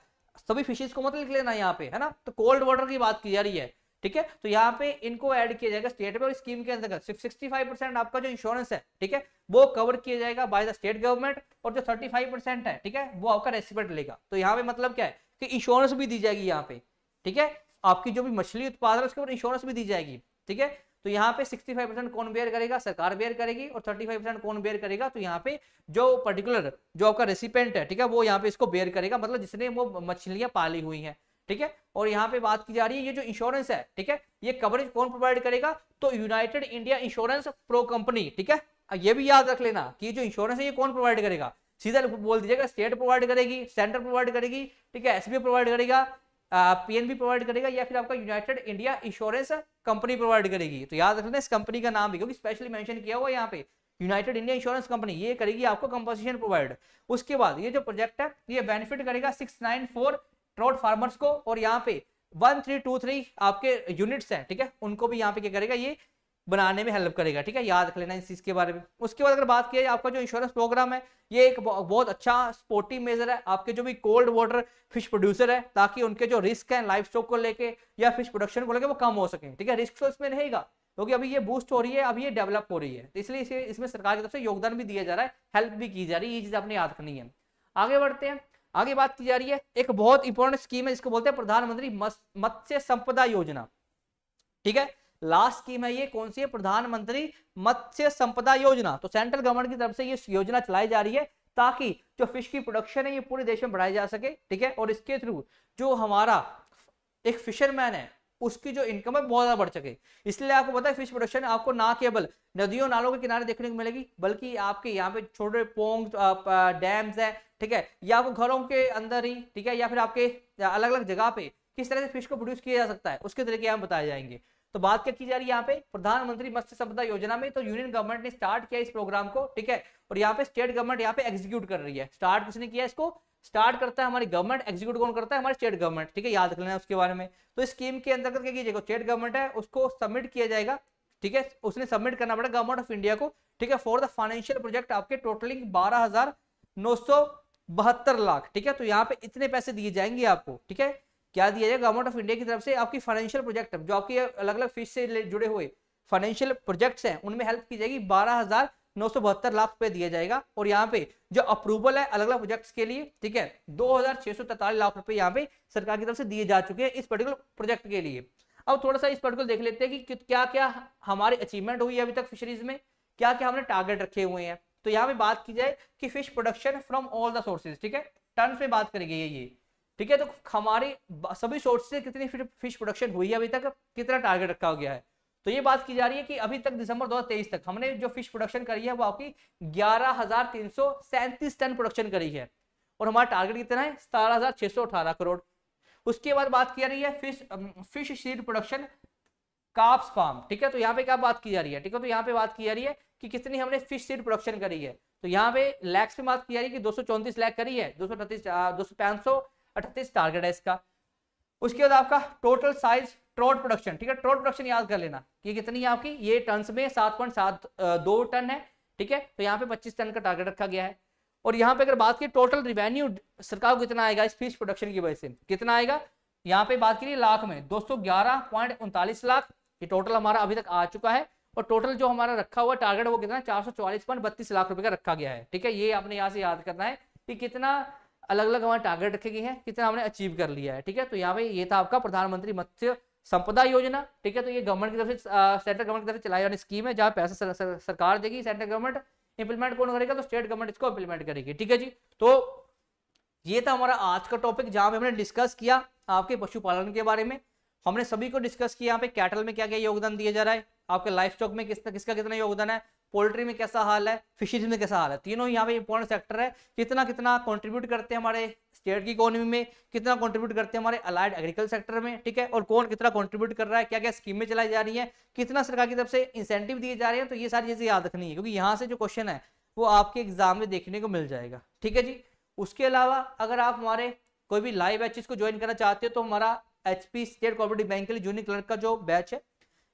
सभी फिशेज को मतलब लिख लेना यहाँ पे है ना तो कोल्ड वाटर की बात की जा रही है ठीक है तो यहाँ पे इनको ऐड किया जाएगा स्टेट में और स्कीम के अंतर्गत सिर्फ 65 परसेंट आपका जो इंश्योरेंस है ठीक है वो कवर किया जाएगा बाय द स्टेट गवर्नमेंट और जो 35 परसेंट है ठीक है वो आपका रेसिपेंट लेगा तो यहाँ पे मतलब क्या है कि इंश्योरेंस भी दी जाएगी यहाँ पे ठीक है आपकी जो भी मछली उत्पादन है उसके ऊपर इंश्योरेंस भी दी जाएगी ठीक है तो यहाँ पे 65 परसेंट कौन बेयर करेगा सरकार बेयर करेगी और 35 परसेंट कौन बेयर करेगा तो यहाँ पे जो पर्टिकुलर जो आपका रेसिपेंट है ठीक है वो यहाँ पे इसको बेयर करेगा मतलब जिसने वो मछलियां पाली हुई हैं ठीक है और यहाँ पे बात की जा रही है ये जो इंश्योरेंस है ठीक है ये कवरेज कौन प्रोवाइड करेगा तो United India insurance pro company ठीक है ये भी याद रख लेना कि जो इंश्योरेंस है ये कौन प्रोवाइड करेगा सीधा बोल दीजिएगा स्टेट प्रोवाइड करेगी सेंटर प्रोवाइड करेगी ठीक है एसबीआई प्रोवाइड करेगा पीएनबी प्रोवाइड करेगा या फिर आपका United India insurance company provide करेगी तो याद रखना इस कंपनी का नाम भी क्योंकि स्पेशली मेंशन किया हुआ यहाँ पे यूनाइटेड इंडिया इंश्योरेंस कंपनी ये करेगी आपको कंपोजिशन प्रोवाइड उसके बाद ये जो प्रोजेक्ट है ये बेनिफिट करेगा सिक्स ट्रोट फार्मर्स को और यहाँ पे वन थ्री टू थ्री आपके यूनिट्स हैं ठीक है उनको भी यहाँ पे क्या करेगा ये बनाने में हेल्प करेगा ठीक है याद रख लेना इस चीज़ के बारे में उसके बाद अगर बात किया जाए आपका जो इंश्योरेंस प्रोग्राम है ये एक बहुत अच्छा स्पोर्टिव मेजर है आपके जो भी कोल्ड वाटर फिश प्रोड्यूसर है ताकि उनके जो रिस्क है लाइफ स्टॉक को लेके या फिश प्रोडक्शन को लेकर वो कम हो सके ठीक है रिस्क तो इसमें रहेगा क्योंकि अभी ये बूस्ट हो रही है अभी ये डेवलप हो रही है तो इसलिए इसमें सरकार की तरफ से योगदान भी दिया जा रहा है हेल्प भी की जा रही है ये चीज़ आपने याद करनी है आगे बढ़ते हैं आगे बात की जा रही है एक बहुत इंपॉर्टेंट स्कीम है जिसको बोलते हैं प्रधानमंत्री मत्स्य संपदा योजना ठीक है लास्ट स्कीम है ये कौन सी है प्रधानमंत्री मत्स्य संपदा योजना तो सेंट्रल गवर्नमेंट की तरफ से ये योजना चलाई जा रही है ताकि जो फिश की प्रोडक्शन है ये पूरे देश में बढ़ाई जा सके ठीक है और इसके थ्रू जो हमारा एक फिशरमैन है उसकी जो इनकम है बहुत ज्यादा बढ़ सके इसलिए आपको पता है फिश प्रोडक्शन आपको ना केवल नदियों नालों के किनारे देखने को मिलेगी बल्कि आपके यहाँ पे छोटे पोंग डैम्स है ठीक है या आपको घरों के अंदर ही ठीक है या फिर आपके अलग अलग जगह पे किस तरह से फिश को प्रोड्यूस किया जा सकता है उसके तरीके यहाँ बताए जाएंगे तो बात क्या की जा रही है यहाँ पे प्रधानमंत्री मत्स्य संपदा योजना में तो यूनियन गवर्नमेंट ने स्टार्ट किया इस प्रोग्राम को ठीक है और यहाँ पे स्टेट गवर्नमेंट यहाँ पे एग्जीक्यूट कर रही है स्टार्ट किसने किया इसको स्टार्ट करता है हमारी गवर्नमेंट एग्जीक्यूट कौन करता है हमारे स्टेट गवर्नमेंट ठीक है याद रख लेना उसके बारे में तो स्कीम के अंतर्गत क्या कीजिएगा स्टेट गवर्नमेंट है उसको सबमिट किया जाएगा ठीक है उसने सबमिट करना पड़ेगा गवर्नमेंट ऑफ इंडिया को ठीक है फॉर द फाइनेंशियल प्रोजेक्ट आपके टोटलिंग बारह हजार नौ सौ बहत्तर लाख ठीक है तो यहाँ पे इतने पैसे दिए जाएंगे आपको ठीक है क्या दिया जाएगा गवर्नमेंट ऑफ इंडिया की तरफ से आपकी फाइनेंशियल प्रोजेक्ट जो आपके अलग अलग फीस से जुड़े हुए फाइनेंशियल प्रोजेक्ट्स हैं उनमें हेल्प की जाएगी बारह हजार नौ लाख रुपए दिया जाएगा और यहाँ पे जो अप्रूवल है अलग अलग प्रोजेक्ट्स के लिए ठीक है दो लाख रुपए यहाँ पे सरकार की तरफ से दिए जा चुके हैं इस पर्टिकुलर प्रोजेक्ट के लिए अब थोड़ा सा इस पर्टिकुलर देख लेते हैं कि क्या क्या हमारी अचीवमेंट हुई है अभी तक फिशरीज में क्या क्या हमने टारगेट रखे हुए हैं तो यहाँ पे बात की जाए कि fish production from all the sources ठीक है टर्न पे बात करेंगे ये ये ठीक है तो हमारी सभी सोर्स से कितनी फिश प्रोडक्शन हुई है अभी तक कितना टारगेट रखा हो गया है तो ये बात की जा रही है कि अभी तक दिसंबर 2023 तक हमने जो फिश प्रोडक्शन करी है वो आपकी ग्यारह टन प्रोडक्शन करी है और हमारा टारगेट कितना है सतारह करोड़ उसके बाद बात की जा रही है fish fish seed production carps farm ठीक है तो यहाँ पे क्या बात की जा रही है ठीक है तो यहाँ पे बात की जा रही है कि कितनी हमने फिश सीड प्रोडक्शन करी है तो यहाँ पे लैक्स में बात की जा रही है कि दो लाख करी है दो सौ दो टारगेट है इसका उसके बाद आपका टोटल साइज ट्रोट प्रोडक्शन ठीक है ट्रोट प्रोडक्शन याद कर लेना ये कितनी है आपकी ये टन में सात पॉइंट सात दो टन है ठीक है तो यहाँ पे पच्चीस टन का टारगेट रखा गया है और यहाँ पे अगर बात की टोटल रिवेन्यू सरकार को कितना आएगा इस फिश प्रोडक्शन की वजह से कितना आएगा यहाँ पे बात करिए लाख में दो लाख ये टोटल हमारा अभी तक आ चुका है और टोटल जो हमारा रखा हुआ टारगेट वो कितना चार सौ चौवालीस पॉइंट बत्तीस लाख रुपए का रखा गया है ठीक है ये आपने यहाँ से याद करना है कि कितना अलग अलग हमारे टारगेट रखे गए हैं कितना हमने अचीव कर लिया है ठीक है तो यहाँ पे ये था आपका प्रधानमंत्री मत्स्य संपदा योजना ठीक है तो ये गवर्नमेंट की तरफ से सेंट्रल गवर्नमेंट की तरफ से चलाई जाने स्कीम है जहाँ पैसा सरकार देगी सेंट्रल गवर्नमेंट इंप्लीमेंट कौन करेगा तो स्टेट गवर्नमेंट इसको इंप्लीमेंट करेगी ठीक है जी तो ये था हमारा आज का टॉपिक जहाँ पे हमने डिस्कस किया आपके पशुपालन के बारे में हमने सभी को डिस्कस किया यहाँ पे कैटल में क्या क्या योगदान दिया जा रहा है आपके लाइफ स्टॉक में किस किसका कितना योगदान है पोल्ट्री में कैसा हाल है फिशरीज में कैसा हाल है तीनों यहाँ पे इंपॉर्टेंट सेक्टर है कितना कितना कंट्रीब्यूट करते हैं हमारे स्टेट की इकोनॉमी में कितना कंट्रीब्यूट करते हैं हमारे अलाइड एग्रीकल्चर सेक्टर में ठीक है और कौन कितना कंट्रीब्यूट कर रहा है क्या क्या स्कीमें चलाई जा रही है कितना सरकार की तरफ से इंसेंटिव दिए जा रहे हैं तो ये सारी चीजें याद रखनी है क्योंकि यहाँ से जो क्वेश्चन है वो आपके एग्जाम में देखने को मिल जाएगा ठीक है जी उसके अलावा अगर आप हमारे कोई भी लाइव बैचेस को ज्वाइन करना चाहते हो तो हमारा एचपी स्टेट कॉपरेटिव बैंक के लिए जूनियर क्लर्क का जो बैच है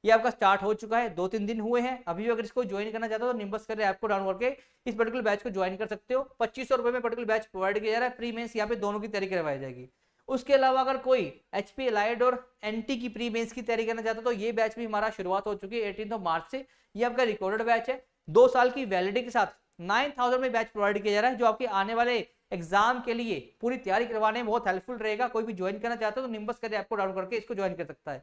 ये आपका स्टार्ट हो चुका है दो तीन दिन हुए हैं अभी अगर इसको ज्वाइन करना चाहते हो तो निम्बस कर ऐप को डाउन करके इस पर्टिकुलर बैच को ज्वाइन कर सकते हो पच्चीस सौ में पर्टिकुलर बैच प्रोवाइड किया जा रहा है प्री मेन्स यहाँ पे दोनों की तैयारी करवाई जाएगी उसके अलावा अगर कोई एच पी एलाइड और एनटी की प्री मेन्स की तैयारी करना चाहता है तो ये बैच भी हमारा शुरुआत हो चुकी है एटीन मार्च से ये आपका रिकॉर्डेड बैच है दो साल की वैलिडिटी के साथ नाइन थाउजेंड में बैच प्रोवाइड किया जा रहा है जो आपके आने वाले एग्जाम के लिए पूरी तैयारी करवाने में बहुत हेल्पफुल रहेगा कोई भी ज्वाइन करना चाहता है तो निम्बस करके आपको डाउनलोड करके इसको ज्वाइन कर सकता है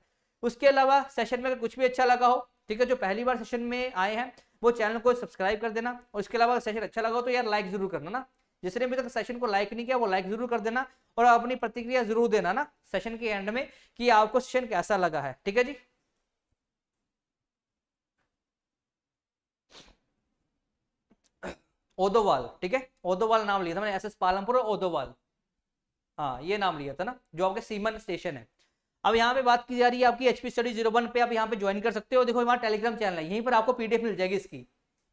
उसके अलावा सेशन में अगर कुछ भी अच्छा लगा हो ठीक है जो पहली बार सेशन में आए हैं वो चैनल को सब्सक्राइब कर देना और उसके अलावा सेशन अच्छा लगा हो तो यार लाइक जरूर करना ना जिसने अभी तक सेशन को लाइक नहीं किया वो लाइक जरूर कर देना और अपनी प्रतिक्रिया जरूर देना ना सेशन के एंड में कि आपको सेशन कैसा लगा है ठीक है जी ओदोवाल ठीक है ओदोवाल नाम लिया था मैंने एस एस पालमपुर और ओदोवाल हाँ ये नाम लिया था ना जो आपके सीमन स्टेशन है अब यहाँ पे बात की जा रही है आपकी एचपी स्टडी जीरो वन पे आप यहाँ पे ज्वाइन कर सकते हो देखो हमारा टेलीग्राम चैनल है यहीं पर आपको पीडीएफ मिल जाएगी इसकी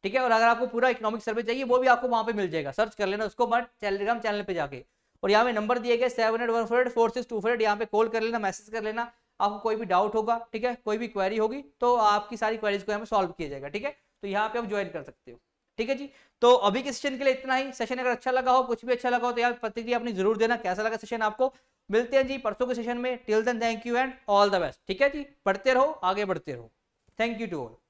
ठीक है और अगर आपको पूरा इकोनॉमिक सर्वे चाहिए वो भी आपको वहाँ पे मिल जाएगा सर्च कर लेना उसको हमारे टेलीग्राम चैनल पे जाके और यहाँ पे नंबर दिए गए seven eight one four eight four six two four eight यहाँ पे कॉल कर लेना मैसेज कर लेना आपको कोई भी डाउट होगा ठीक है कोई भी क्वेरी होगी तो आपकी सारी क्वेरीज को यहाँ पे सॉल्व किया जाएगा ठीक है तो यहाँ पे आप ज्वाइन कर सकते हो ठीक है जी तो अभी के सेशन के लिए इतना ही सेशन अगर अच्छा लगा हो कुछ भी अच्छा लगा हो तो यार प्रतिक्रिया अपनी जरूर देना कैसा लगा सेशन आपको मिलते हैं जी परसों के सेशन में till then thank you and all the best ठीक है जी पढ़ते रहो आगे बढ़ते रहो थैंक यू टू ऑल